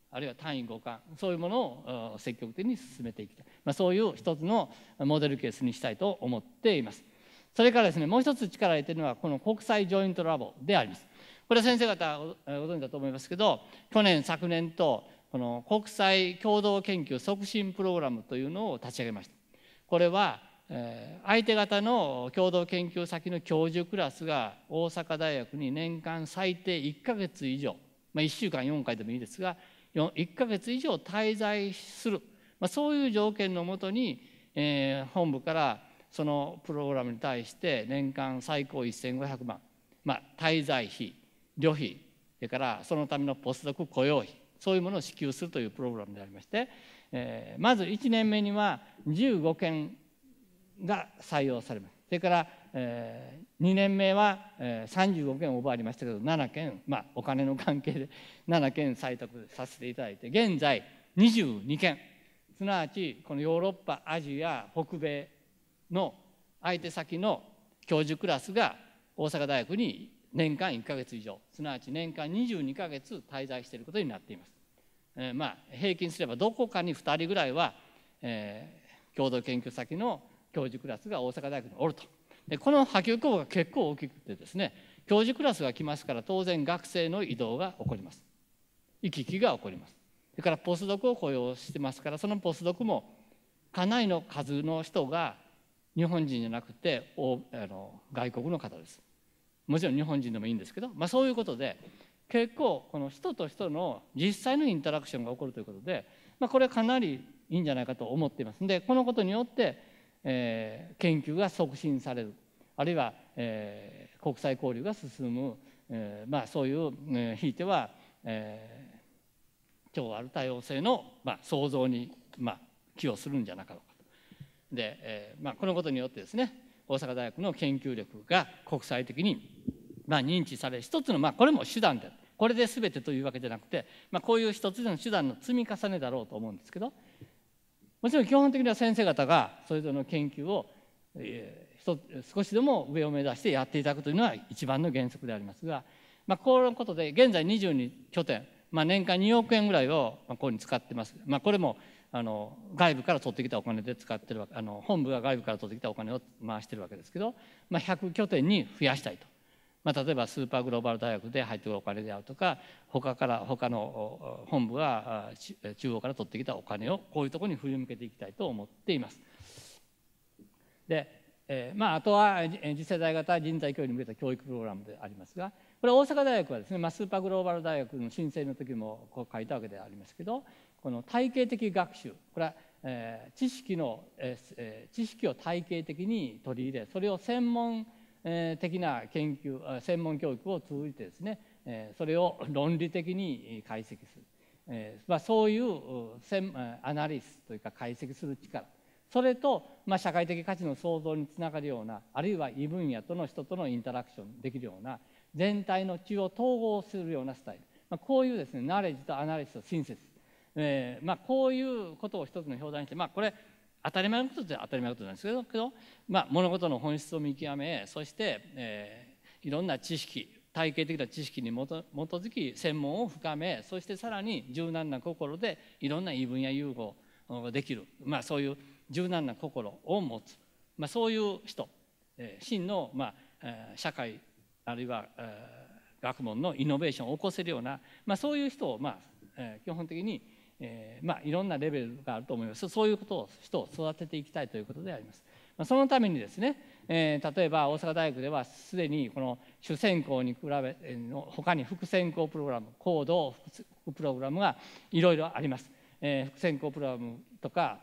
あるいは単位互換そういうものを積極的に進めていきたい、まあ、そういう一つのモデルケースにしたいと思っています。それからですね、もう一つ力を入れているのは、この国際ジョイントラボであります。これは先生方ご存知だと思いますけど、去年、昨年と、この国際共同研究促進プログラムというのを立ち上げました。これは、えー、相手方の共同研究先の教授クラスが大阪大学に年間最低1ヶ月以上、まあ、1週間4回でもいいですが、1ヶ月以上滞在する、まあ、そういう条件のもとに、えー、本部からそのプログラムに対して年間最高1500万、まあ、滞在費旅費それからそのためのポスドク雇用費そういうものを支給するというプログラムでありまして、えー、まず1年目には15件が採用されますそれから、えー、2年目は、えー、35件バーありましたけど7件、まあ、お金の関係で7 件採択させていただいて現在22件すなわちこのヨーロッパアジア北米の相手先の教授クラスが大阪大学に年間1ヶ月以上すなわち年間22ヶ月滞在していることになっています、えー、まあ平均すればどこかに2人ぐらいは、えー、共同研究先の教授クラスが大阪大学におるとでこの波及効果が結構大きくてですね教授クラスが来ますから当然学生の移動が起こります行き来が起こりますそれからポスドクを雇用してますからそのポスドクもかなりの数の人が日本人じゃなくてあの外国の方ですもちろん日本人でもいいんですけど、まあ、そういうことで結構この人と人の実際のインタラクションが起こるということで、まあ、これかなりいいんじゃないかと思っていますでこのことによって、えー、研究が促進されるあるいは、えー、国際交流が進む、えー、まあ、そういう、えひいては、え超ある多様性の、まあ、創造に、ま寄与するんじゃないかと。で、えーまあ、このことによってですね大阪大学の研究力が国際的に、まあ、認知され一つの、まあ、これも手段でこれで全てというわけじゃなくて、まあ、こういう一つの手段の積み重ねだろうと思うんですけどもちろん基本的には先生方がそれぞれの研究を、えー、少しでも上を目指してやっていただくというのは一番の原則でありますが、まあ、このことで現在22拠点、まあ、年間2億円ぐらいをここに使ってます。まあ、これもあの外部から取ってきたお金で使ってるわけあの本部が外部から取ってきたお金を回してるわけですけど、まあ、100拠点に増やしたいと、まあ、例えばスーパーグローバル大学で入ってくるお金であるとか他から他の本部が中央から取ってきたお金をこういうところに振り向けていきたいと思っています。でえーまあ、あとは次世代型人材教育に向けた教育プログラムでありますがこれ大阪大学はですね、まあ、スーパーグローバル大学の申請の時もこう書いたわけでありますけどこの体系的学習これは、えー、知識の、えー、知識を体系的に取り入れそれを専門的な研究専門教育を通じてですねそれを論理的に解析する、まあ、そういうアナリスというか解析する力それと、まあ、社会的価値の創造につながるようなあるいは異分野との人とのインタラクションできるような全体の血を統合するようなスタイル、まあ、こういうですねナレッジとアナリスト親切えー、まあ、こういうことを一つの表題にして、まあ、これ当たり前のことって当たり前のことなんですけどけど、まあ、物事の本質を見極めそして、えー、いろんな知識体系的な知識に基づき専門を深めそしてさらに柔軟な心でいろんな言い分や融合できる、まあ、そういう柔軟な心を持つ、まあ、そういう人、えー、真の、まあ、社会あるいは、えー、学問のイノベーションを起こせるような、まあ、そういう人を、まあえー、基本的にえー、まあ、いろんなレベルがあると思いますそういうことを人を育てていきたいということであります。まあ、そのためにですね、えー、例えば大阪大学ではすでにこの主専攻に比べの他に副専攻プログラム高度副プログラムがいろいろあります。えー、副専攻プログラムとか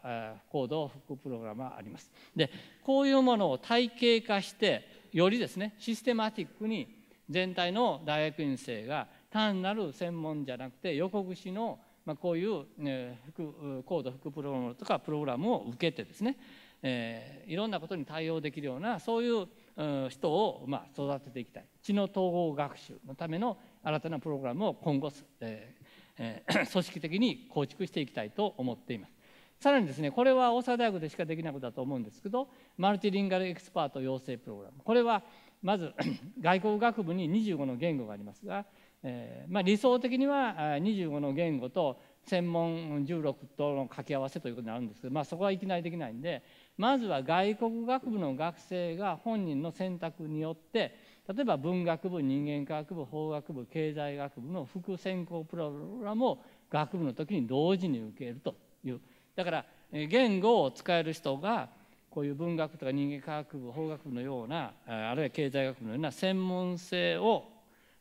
高度副プログラムがあります。でこういうものを体系化してよりですねシステマティックに全体の大学院生が単なる専門じゃなくて横串のまあ、こういう、ね、副高度副プログラムとかプログラムを受けてですね、えー、いろんなことに対応できるようなそういう人を、まあ、育てていきたい知の統合学習のための新たなプログラムを今後、ええー、組織的に構築していきたいと思っています。さらにですねこれは大阪大学でしかできないことだと思うんですけどマルティリンガルエキスパート養成プログラムこれはまず 外国学部に25の言語がありますがえー、まあ、理想的には25の言語と専門16との掛け合わせということになるんですけど、まあ、そこはいきなりできないんでまずは外国学部の学生が本人の選択によって例えば文学部人間科学部法学部経済学部の副専攻プログラムを学部の時に同時に受けるというだから言語を使える人がこういう文学とか人間科学部法学部のようなあるいは経済学部のような専門性を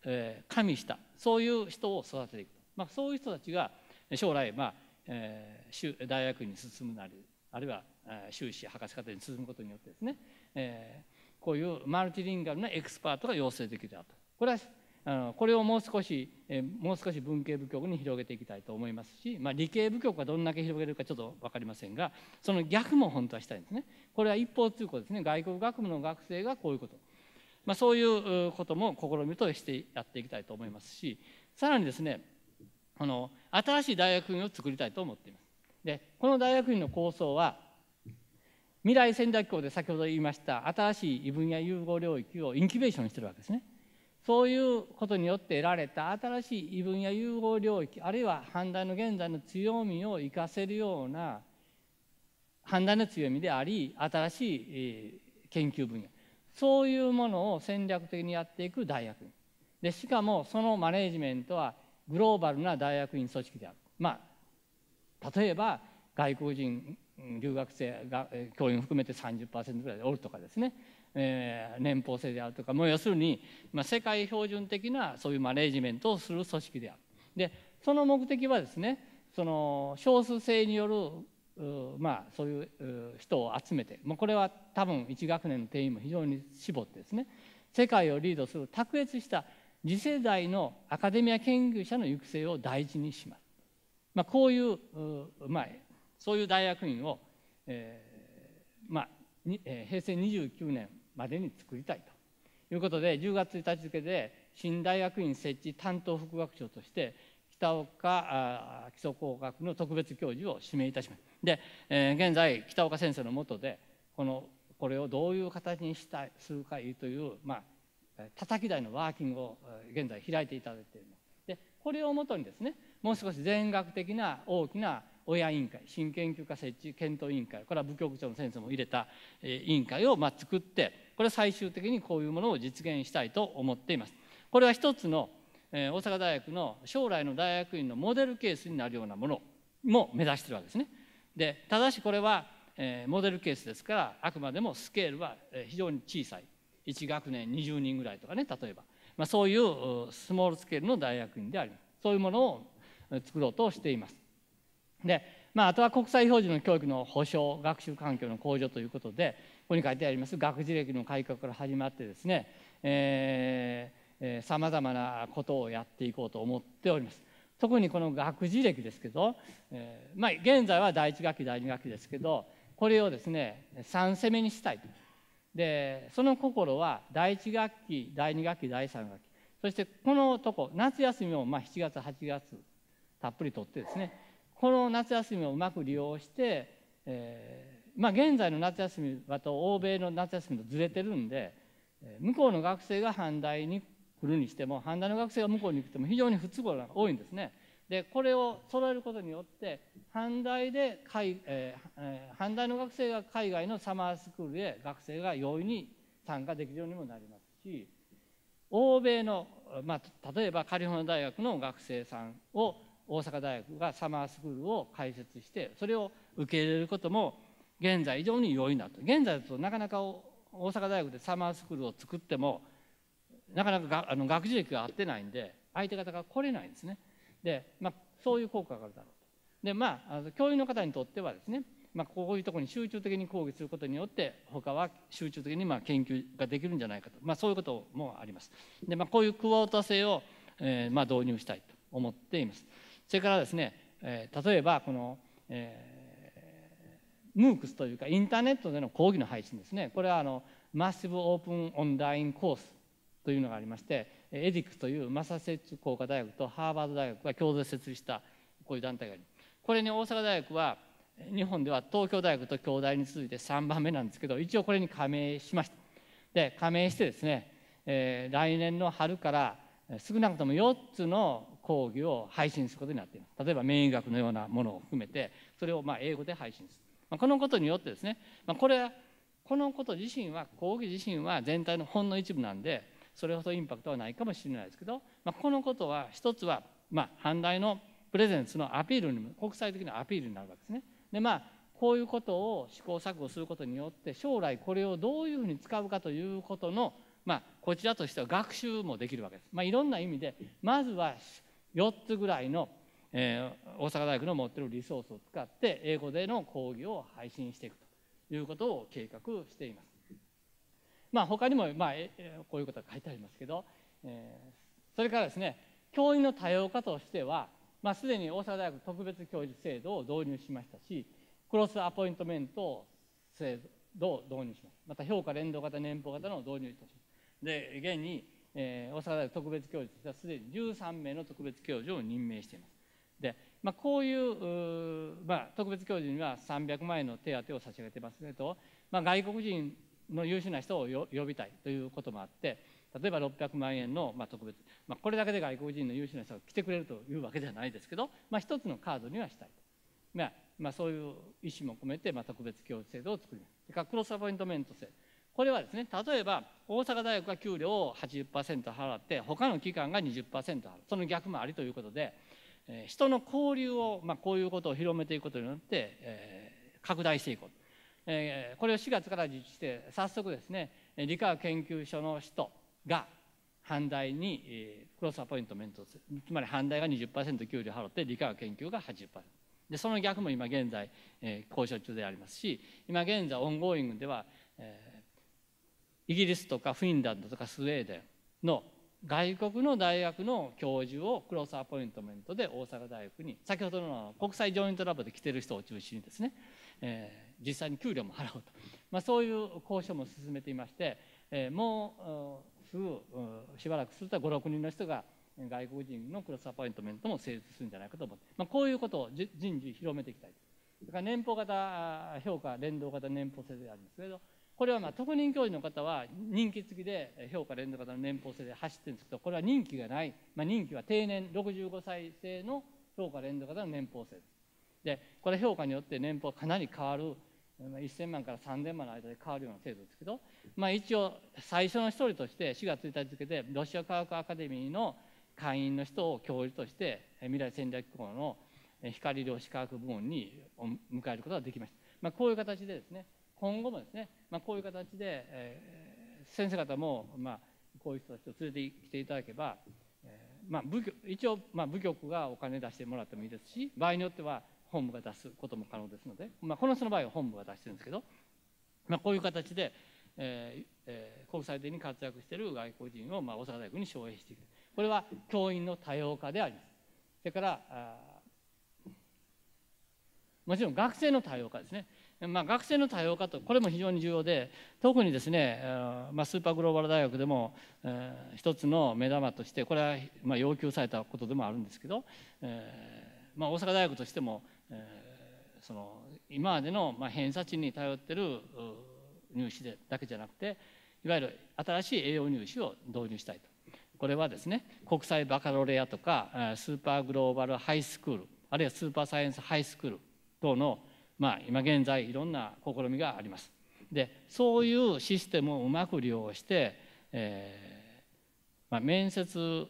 えー、加味したそういう人を育てていく、まあ、そういう人たちが将来、まあえー、大学に進むなりあるいは修士博士課程に進むことによってですね、えー、こういうマルチリンガルなエクスパートが養成できるなとこれはあのこれをもう少し、えー、もう少し文系部局に広げていきたいと思いますし、まあ、理系部局がどんだけ広げるかちょっと分かりませんがその逆も本当はしたいんですねこれは一方通行ですね外国学部の学生がこういうことまあ、そういうことも試みとしてやっていきたいと思いますしさらにですねこの新しい大学院を作りたいと思っています。でこの大学院の構想は未来戦略校で先ほど言いました新しい異分野融合領域をインキュベーションしてるわけですね。そういうことによって得られた新しい異分野融合領域あるいは判断の現在の強みを生かせるような判断の強みであり新しい研究分野そういうものを戦略的にやっていく大学院でしかもそのマネジメントはグローバルな大学院組織であるまあ例えば外国人留学生が教員含めて30%ぐらいでおるとかですね、えー、年俸制であるとかもう要するに、まあ、世界標準的なそういうマネジメントをする組織であるでその目的はですねその少数性によるまあ、そういう人を集めて、まあ、これは多分1学年の定員も非常に絞ってですね世界をリードする卓越した次世代のアカデミア研究者の育成を大事にします。まあ、こういうまあ、そういう大学院を、えーまあえー、平成29年までに作りたいということで10月1日付で新大学院設置担当副学長として北岡基礎工学の特別教授を指名いたします。で、えー、現在北岡先生のもとでこのこれをどういう形にしたするかいという、まあ、叩き台のワーキングを現在開いていただいているのでこれをもとにですねもう少し全学的な大きな親委員会新研究科設置検討委員会これは部局長の先生も入れた委員会をまあ作ってこれ最終的にこういうものを実現したいと思っています。これは一つのえ大阪大学の将来の大学院のモデルケースになるようなものも目指してるわけですね。でただしこれは、えモデルケースですからあくまでもスケールは非常に小さい1学年20人ぐらいとかね例えば、まあ、そういうスモールスケールの大学院でありますそういうものを作ろうとしています。でまあ、あとは国際標準の教育の保障学習環境の向上ということでここに書いてあります学事歴の改革から始まってですね、えーさまざまなことをやっていこうと思っております。特にこの学事歴ですけど、えー、まあ、現在は第1学期第2学期ですけどこれをですね3攻めにしたいとでその心は第1学期第2学期第3学期そしてこのとこ夏休みをまあ7月8月たっぷりとってですねこの夏休みをうまく利用して、えー、まあ、現在の夏休みはと欧米の夏休みとずれてるんで向こうの学生が反対に売るにしても半田の学生が向こうに来ても非常に不都合が多いんですね。でこれを揃えることによって半大で海、えー、半大の学生が海外のサマースクールへ学生が容易に参加できるようにもなりますし欧米の、まあ、例えばカリフォルニア大学の学生さんを大阪大学がサマースクールを開設してそれを受け入れることも現在以上に容易なと現在だとなかなか大阪大学でサマースクールを作ってもなかなかあの学術力が合ってないんで相手方が来れないんですね。で、まあ、そういう効果があるだろうと。でまあ教員の方にとってはですね、まあ、こういうとこに集中的に講義することによって他は集中的にまあ研究ができるんじゃないかと、まあ、そういうこともあります。で、まあ、こういうクオータ制を、えー、まあ導入したいと思っています。それからですね、えー、例えばこの、えー、MOOCs というかインターネットでの講義の配信ですねこれはあのマッシブオープンオンラインコースというのがありましてエディックというマサセッツ工科大学とハーバード大学が共同で設立したこういう団体がありこれに大阪大学は日本では東京大学と京大に続いて3番目なんですけど一応これに加盟しましたで加盟してですね、えー、来年の春から少なくとも4つの講義を配信することになっています例えば免疫学のようなものを含めてそれをま英語で配信する、まあ、このことによってですね、まあ、これこのこと自身は講義自身は全体のほんの一部なんでそれほどインパクトはないかもしれないですけど、まあ、このことは一つは、まあ、反対のプレゼンスのアピールにも国際的なアピールになるわけですね。でまあこういうことを試行錯誤することによって将来これをどういうふうに使うかということの、まあ、こちらとしては学習もできるわけです。まあ、いろんな意味でまずは4つぐらいの、えー、大阪大学の持ってるリソースを使って英語での講義を配信していくということを計画しています。まあ、他にも、まあ、こういうことが書いてありますけど、えー、それからですね教員の多様化としては、まあ、すでに大阪大学特別教授制度を導入しましたしクロスアポイントメント制度を導入しますまた評価連動型年俸型の導入いたしますで現に、えー、大阪大学特別教授としてはすでに13名の特別教授を任命していますで、まあ、こういうまあ、特別教授には300万円の手当を差し上げてますけど、まあ、外国人の優秀な人を呼びたいということもあって例えば600万円の、まあ、特別、まあ、これだけで外国人の優秀な人が来てくれるというわけじゃないですけど、まあ、一つのカードにはしたい、まあまあ、そういう意思も込めて、まあ、特別教育制度を作りますかクロスアポイントメント制これはですね例えば大阪大学が給料を80%払って他の機関が20%払うその逆もありということで、えー、人の交流を、まあ、こういうことを広めていくことによって、えー、拡大していこうえこれを4月から実施して早速ですね理科研究所の人が反対に、クロスアポイントメントつまり反対が20%給料払って理科研究が80%でその逆も今現在、え交渉中でありますし今現在オンゴーイングでは、えイギリスとかフィンランドとかスウェーデンの外国の大学の教授をクロスアポイントメントで大阪大学に先ほどの国際ジョイントラボで来てる人を中心にですね、えー、実際に給料も払うと、まあ、そういう交渉も進めていまして、えー、もうすぐしばらくすると56人の人が外国人のクロスアポイントメントも成立するんじゃないかと思って、まあ、こういうことを人事広めていきたいだから年俸型評価連動型年俸制であるんですけどこれはまあ特任教授の方は任期付きで評価連動型の年俸制で走ってるんですけどこれは任期がない、まあ、任期は定年65歳制の評価連動型の年俸制ですでこれ評価によって年俸がかなり変わる1000万から3000万の間で変わるような制度ですけど、まあ、一応最初の一人として4月1日付でロシア科学アカデミーの会員の人を教授として未来戦略機構の光量子科学部門に迎えることができました、まあ、こういう形でですね今後もですね、まあ、こういう形で、えー、先生方も、まあ、こういう人たちを連れてきていただけば、えーまあ、部一応、まあ、部局がお金出してもらってもいいですし場合によっては本部が出すことも可能ですので、まあ、この人の場合は本部が出してるんですけど、まあ、こういう形で、えーえー、国際的に活躍している外国人を、まあ、大阪大学に招聘していくこれは教員の多様化でありますそれからあもちろん学生の多様化ですね、まあ、学生の多様化とこれも非常に重要で特にですね、まあ、スーパーグローバル大学でも、えー、一つの目玉としてこれは、まあ、要求されたことでもあるんですけど、えーまあ、大阪大学としてもえその今までの、ま偏差値に頼ってる入試でだけじゃなくていわゆる新しい栄養入試を導入したいとこれはですね国際バカロレアとかスーパーグローバルハイスクールあるいはスーパーサイエンスハイスクール等の、まあ、今現在いろんな試みがあります。でそういうシステムをうまく利用して、えーまあ、面接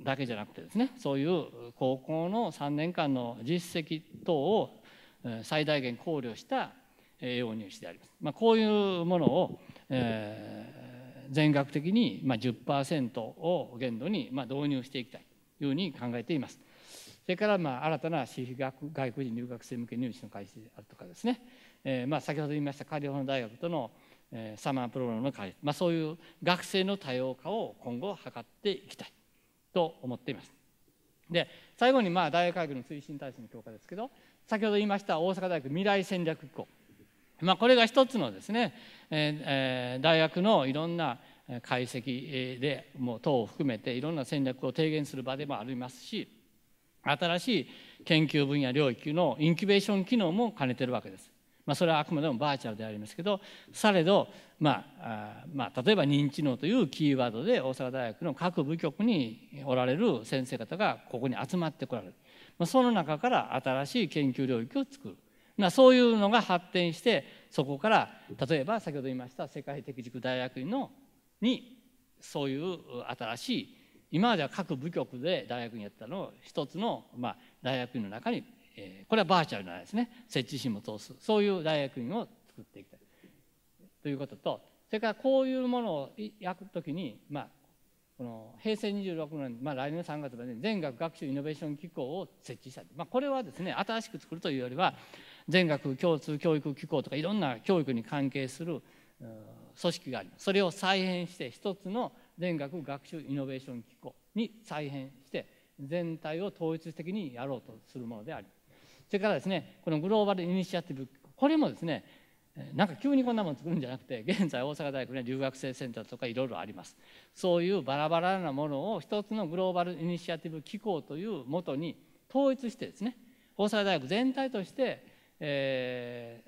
だけじゃなくてですねそういう高校の3年間の実績等を最大限考慮した要入試であります。まあ、こういうものを、えー、全額的に、まあ、10%を限度に、まあ、導入していきたいというふうに考えています。それから、まあ、新たな私費学外国人留学生向け入試の開始であるとかですね、えーまあ、先ほど言いましたカリフォルニア大学との、えサマープログラムの開始、まあ、そういう学生の多様化を今後図っていきたい。と思っています。で最後にまあ大学改革の推進体制の強化ですけど先ほど言いました大阪大学未来戦略機構、まあ、これが一つのですね、えー、大学のいろんな解析でもう等を含めていろんな戦略を提言する場でもありますし新しい研究分野領域のインキュベーション機能も兼ねてるわけです。まあ、それはあくまでもバーチャルでありますけどされど、まあ、まあ例えば認知能というキーワードで大阪大学の各部局におられる先生方がここに集まってこられる、まあ、その中から新しい研究領域を作る。まあ、そういうのが発展してそこから例えば先ほど言いました世界的軸大学院のにそういう新しい今までは各部局で大学院やったのを一つの、まあ、大学院の中にえこれはバーチャルなですね設置士も通すそういう大学院を作っていきたいということとそれからこういうものを焼くときに、まあ、この平成26年、まあ、来年3月までに全学学習イノベーション機構を設置した、まあ、これはですね新しく作るというよりは全学共通教育機構とかいろんな教育に関係する組織がありますそれを再編して一つの全学学習イノベーション機構に再編して全体を統一的にやろうとするものであります。それからですねこのグローバルイニシアティブこれもですねなんか急にこんなもの作るんじゃなくて 現在大阪大学には留学生センターとかいろいろありますそういうバラバラなものを一つのグローバルイニシアティブ機構というもとに統一してですね大阪大学全体として、え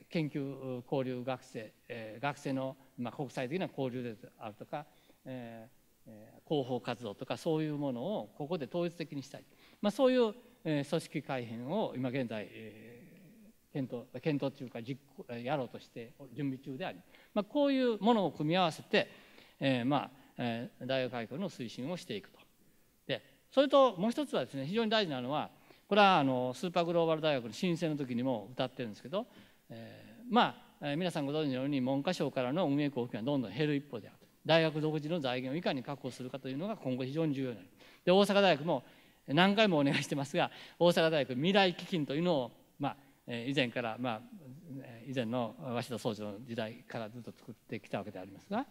ーえー、研究交流学生、えー、学生の、まあ、国際的な交流であるとか、えー、広報活動とかそういうものをここで統一的にしたい、まあ、そういう組織改編を今現在、検討検討というか実行やろうとして準備中であり、まあ、こういうものを組み合わせて、えー、まあ大学改革の推進をしていくと。でそれともう一つはですね非常に大事なのはこれはあのスーパーグローバル大学の申請の時にも歌ってるんですけど、えー、まあ皆さんご存知のように文科省からの運営交付金はどんどん減る一方である大学独自の財源をいかに確保するかというのが今後非常に重要になるで大阪大学も何回もお願いしてますが大阪大学未来基金というのを、まあ、以前から、まあ、以前の鷲田総理の時代からずっと作ってきたわけでありますが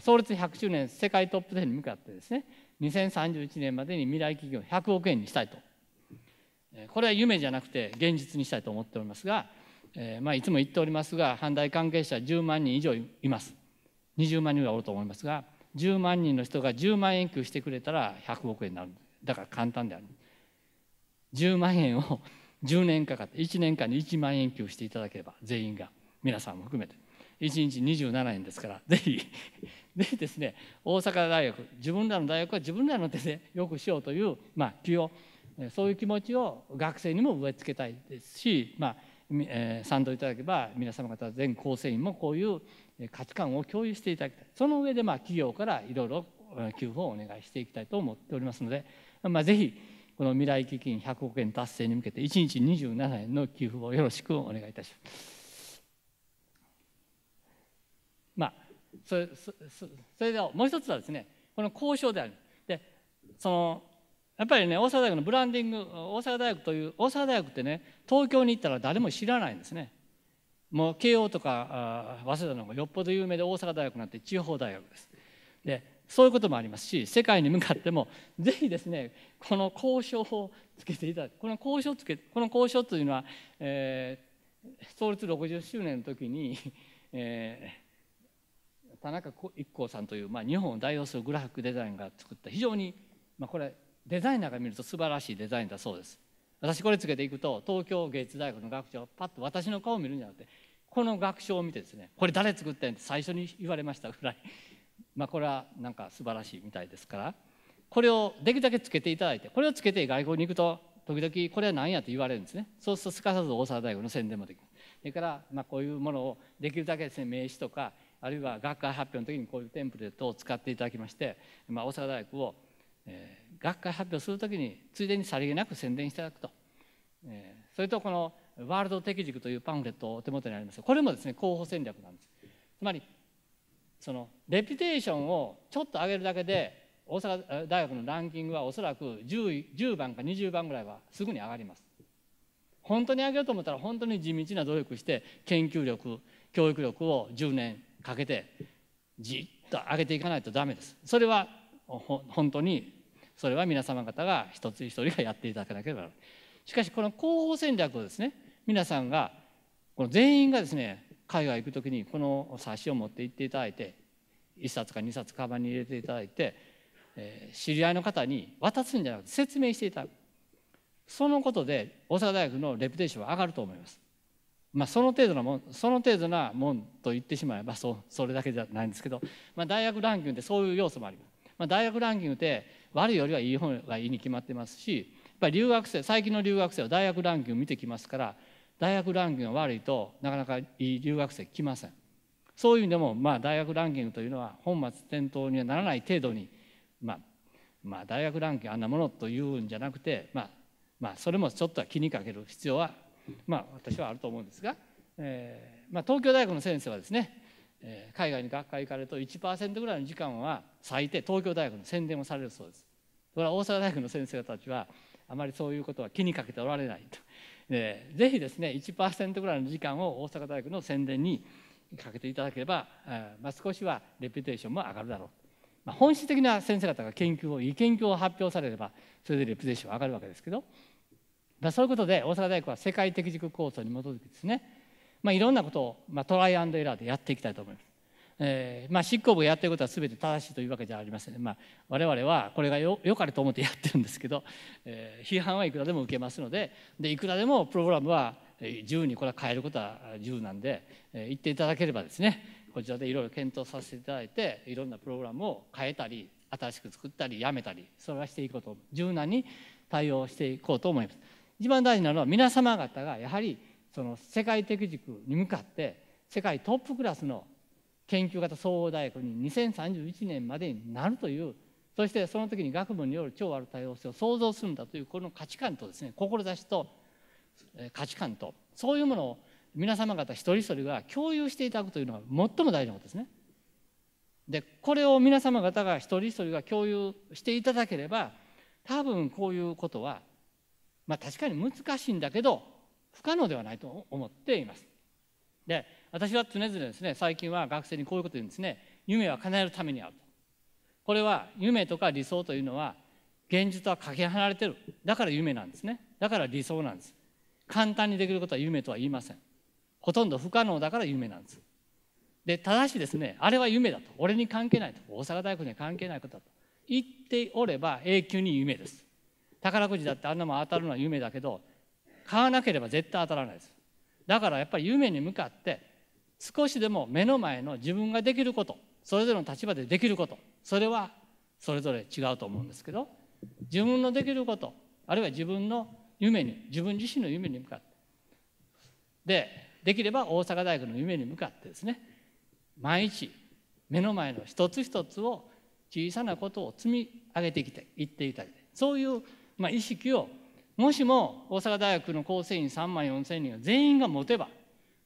創立100周年世界トップ10に向かってですね2031年までに未来金を100億円にしたいとこれは夢じゃなくて現実にしたいと思っておりますが、えまあ、いつも言っておりますが犯罪関係者10万人以上います20万人ぐらいおると思いますが10万人の人が10万円給してくれたら100億円になるんです。だから簡単である10万円を10 年かかって1年間に1万円給していただければ全員が皆さんも含めて1日27円ですから ぜひぜひですね大阪大学自分らの大学は自分らの手で よくしようという、まあ、気をそういう気持ちを学生にも植え付けたいですし、まあえ賛同いただければ皆様方全構成員もこういう価値観を共有していただきたいその上でまあ企業からいろいろ給付をお願いしていきたいと思っておりますので。まあ、ぜひこの未来基金100億円達成に向けて1日27円の寄付をよろしくお願いいたします。まあ、それそそれではもう一つはですねこの交渉であるでそのやっぱりね大阪大学のブランディング大阪大学という大阪大学ってね東京に行ったら誰も知らないんですねもう慶応とか早稲田の方がよっぽど有名で大阪大学なんて地方大学ですでそういうこともありますし世界に向かってもぜひですねこの交渉をつけていただくこの交渉つけこの交渉というのは、えー、創立60周年の時に、えー、田中一行さんという、まあ、日本を代表するグラフィックデザインが作った非常に、まあ、これデザイナーが見ると素晴らしいデザインだそうです。私これつけていくと東京芸術大学の学長がパッと私の顔を見るんじゃなくてこの学章を見てですねこれ誰作ってんって最初に言われましたぐらいまあ、これはなんか素晴らしいみたいですからこれをできるだけつけていただいてこれをつけて外国に行くと時々これは何やと言われるんですねそうするとすかさず大阪大学の宣伝もできるそれからまあこういうものをできるだけですね名刺とかあるいは学会発表の時にこういうテンプレートを使っていただきまして、まあ、大阪大学を、えー、学会発表する時についでにさりげなく宣伝していただくと、えー、それとこの「ワールド的軸」というパンフレットをお手元にありますこれもですね候補戦略なんですつまりそのレピュテーションをちょっと上げるだけで大阪大学のランキングはおそらく 10, 10番か20番ぐらいはすぐに上がります。本当に上げようと思ったら本当に地道な努力して研究力教育力を10年かけてじっと上げていかないとダメです。それは本当にそれは皆様方が一つ一人がやっていただかなければならない。しかしこの広報戦略をですね皆さんがこの全員がですね海外行く時にこの冊子を持って行っていただいて1冊か2冊カバンに入れていただいて、えー、知り合いの方に渡すんじゃなくて説明していただくそのことで大阪大学のレプテーションは上がると思います。まあ、その程度なもんその程度なもんと言ってしまえばそそれだけじゃないんですけど、まあ、大学ランキングってそういう要素もあります。まあ、大学ランキングって悪いよりはいい方がいいに決まってますしやっぱり留学生最近の留学生は大学ランキング見てきますから大学ランキングが悪いとなかなかいい留学生来ませんそういう意味でも、まあ、大学ランキングというのは本末転倒にはならない程度に、まあ、まあ、大学ランキングあんなものというんじゃなくて、まあ、まあそれもちょっとは気にかける必要は、まあ、私はあると思うんですが、えーまあ、東京大学の先生はですね、えー、海外に学会行かれると1%ぐらいの時間は最低東京大学の宣伝をされるそうです。それは大阪大学の先生たちはあまりそういうことは気にかけておられないと。えー、ぜひですね1%ぐらいの時間を大阪大学の宣伝にかけていただければ、えーまあ、少しはレピュテーションも上がるだろう、まあ、本質的な先生方が研究をいい研究を発表されればそれでレピュテーション上がるわけですけど、まあ、そういうことで大阪大学は世界的軸構想に基づきですね、まあ、いろんなことを、まあ、トライアンドエラーでやっていきたいと思います。えーまあ、執行部がやってることは全て正しいというわけじゃありません、まあ、我々はこれがよよかれと思ってやってるんですけど、えー、批判はいくらでも受けますのででいくらでもプログラムは自由にこれは変えることは自由なんで、えー、言っていただければですねこちらでいろいろ検討させていただいていろんなプログラムを変えたり新しく作ったりやめたりそれはしていこうと柔軟に対応していこうと思います。一番大事なのは皆様方がやはりその世界的軸に向かって世界トップクラスの研究型総合大学に2031年までになるというそしてその時に学問による超ある多様性を創造するんだというこの価値観とですね志と価値観とそういうものを皆様方一人一人が共有していただくというのが最も大事なことですね。でこれを皆様方が一人一人が共有していただければ多分こういうことはまあ確かに難しいんだけど不可能ではないと思っています。で私は常々ですね最近は学生にこういうこと言うんですね夢は叶えるためにあるこれは夢とか理想というのは現実はかけ離れてるだから夢なんですねだから理想なんです簡単にできることは夢とは言いませんほとんど不可能だから夢なんですでただしですねあれは夢だと俺に関係ないと大阪大学には関係ないことだと言っておれば永久に夢です宝くじだってあんなもん当たるのは夢だけど買わなければ絶対当たらないですだからやっぱり夢に向かって少しでも目の前の自分ができることそれぞれの立場でできることそれはそれぞれ違うと思うんですけど自分のできることあるいは自分の夢に自分自身の夢に向かってでできれば大阪大学の夢に向かってですね毎日目の前の一つ一つを小さなことを積み上げてきていっていたりそういう、まあ、意識をもしも大阪大学の構成員3万4,000人を全員が持てば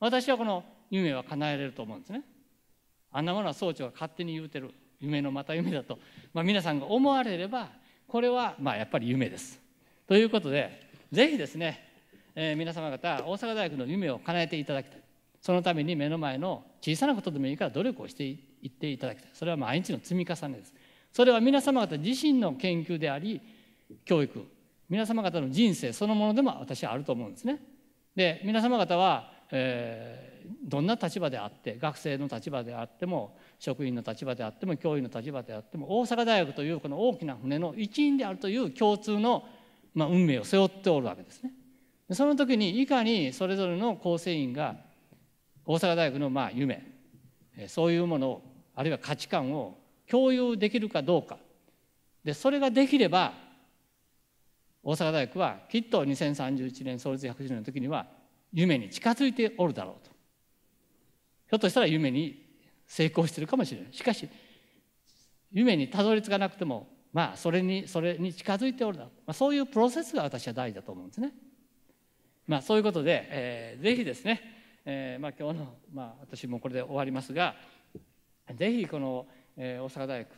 私はこの夢は叶えれると思うんですねあんなものは総長が勝手に言うてる夢のまた夢だと、まあ、皆さんが思われればこれはまあやっぱり夢ですということでぜひですね、えー、皆様方大阪大学の夢を叶えていただきたいそのために目の前の小さなことでもいいから努力をしていっていただきたいそれは毎日の積み重ねですそれは皆様方自身の研究であり教育皆様方の人生そのものでも私はあると思うんですねで皆様方は、えーどんな立場であって学生の立場であっても職員の立場であっても教員の立場であっても大阪大学というこの大きな船の一員であるという共通の、まあ、運命を背負っておるわけですね。その時にいかにそれぞれの構成員が大阪大学のまあ夢そういうものをあるいは価値観を共有できるかどうかでそれができれば大阪大学はきっと2031年創立100周年の時には夢に近づいておるだろうとょっとしたら夢に成功してるかもしれないしかし夢にたどり着かなくてもまあそれにそれに近づいておるだろう、まあ、そういうプロセスが私は大事だと思うんですね。まあ、そういうことで、えー、ぜひですね、えーまあ、今日の、まあ、私もこれで終わりますがぜひこの、えー、大阪大学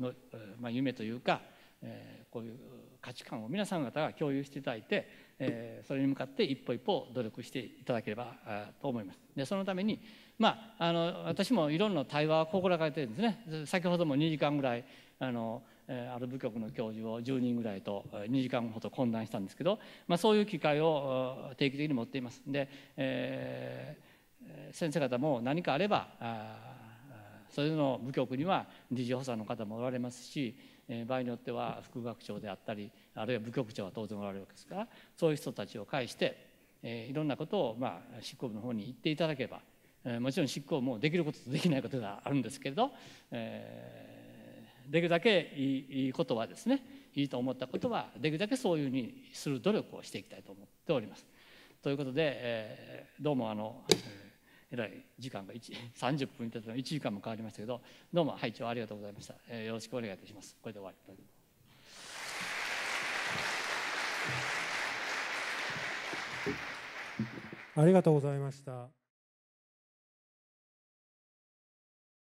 の、まあ、夢というか、えー、こういう価値観を皆さん方が共有していただいて、えー、それに向かって一歩一歩努力していただければと思います。でそのためにまあ、あの私もいろんな対話を心がけてるんですね先ほども2時間ぐらいあのある部局の教授を10人ぐらいと2時間ほど懇談したんですけど、まあ、そういう機会を定期的に持っていますで、えー、先生方も何かあればあそれの部局には理事補佐の方もおられますし、え場合によっては副学長であったりあるいは部局長は当然おられるわけですからそういう人たちを介して、えー、いろんなことを、まあ、執行部の方に言っていただけばえもちろん執行もできることとできないことがあるんですけれど、えできるだけいいことはですねいいと思ったことはできるだけそういうふうにする努力をしていきたいと思っております。ということで、えどうもあの、えらい時間が30分経ったの1時間も変わりましたけどどうも拝聴ありがとうございました、えよろしくお願いいたします。これで終わりありがとうございました。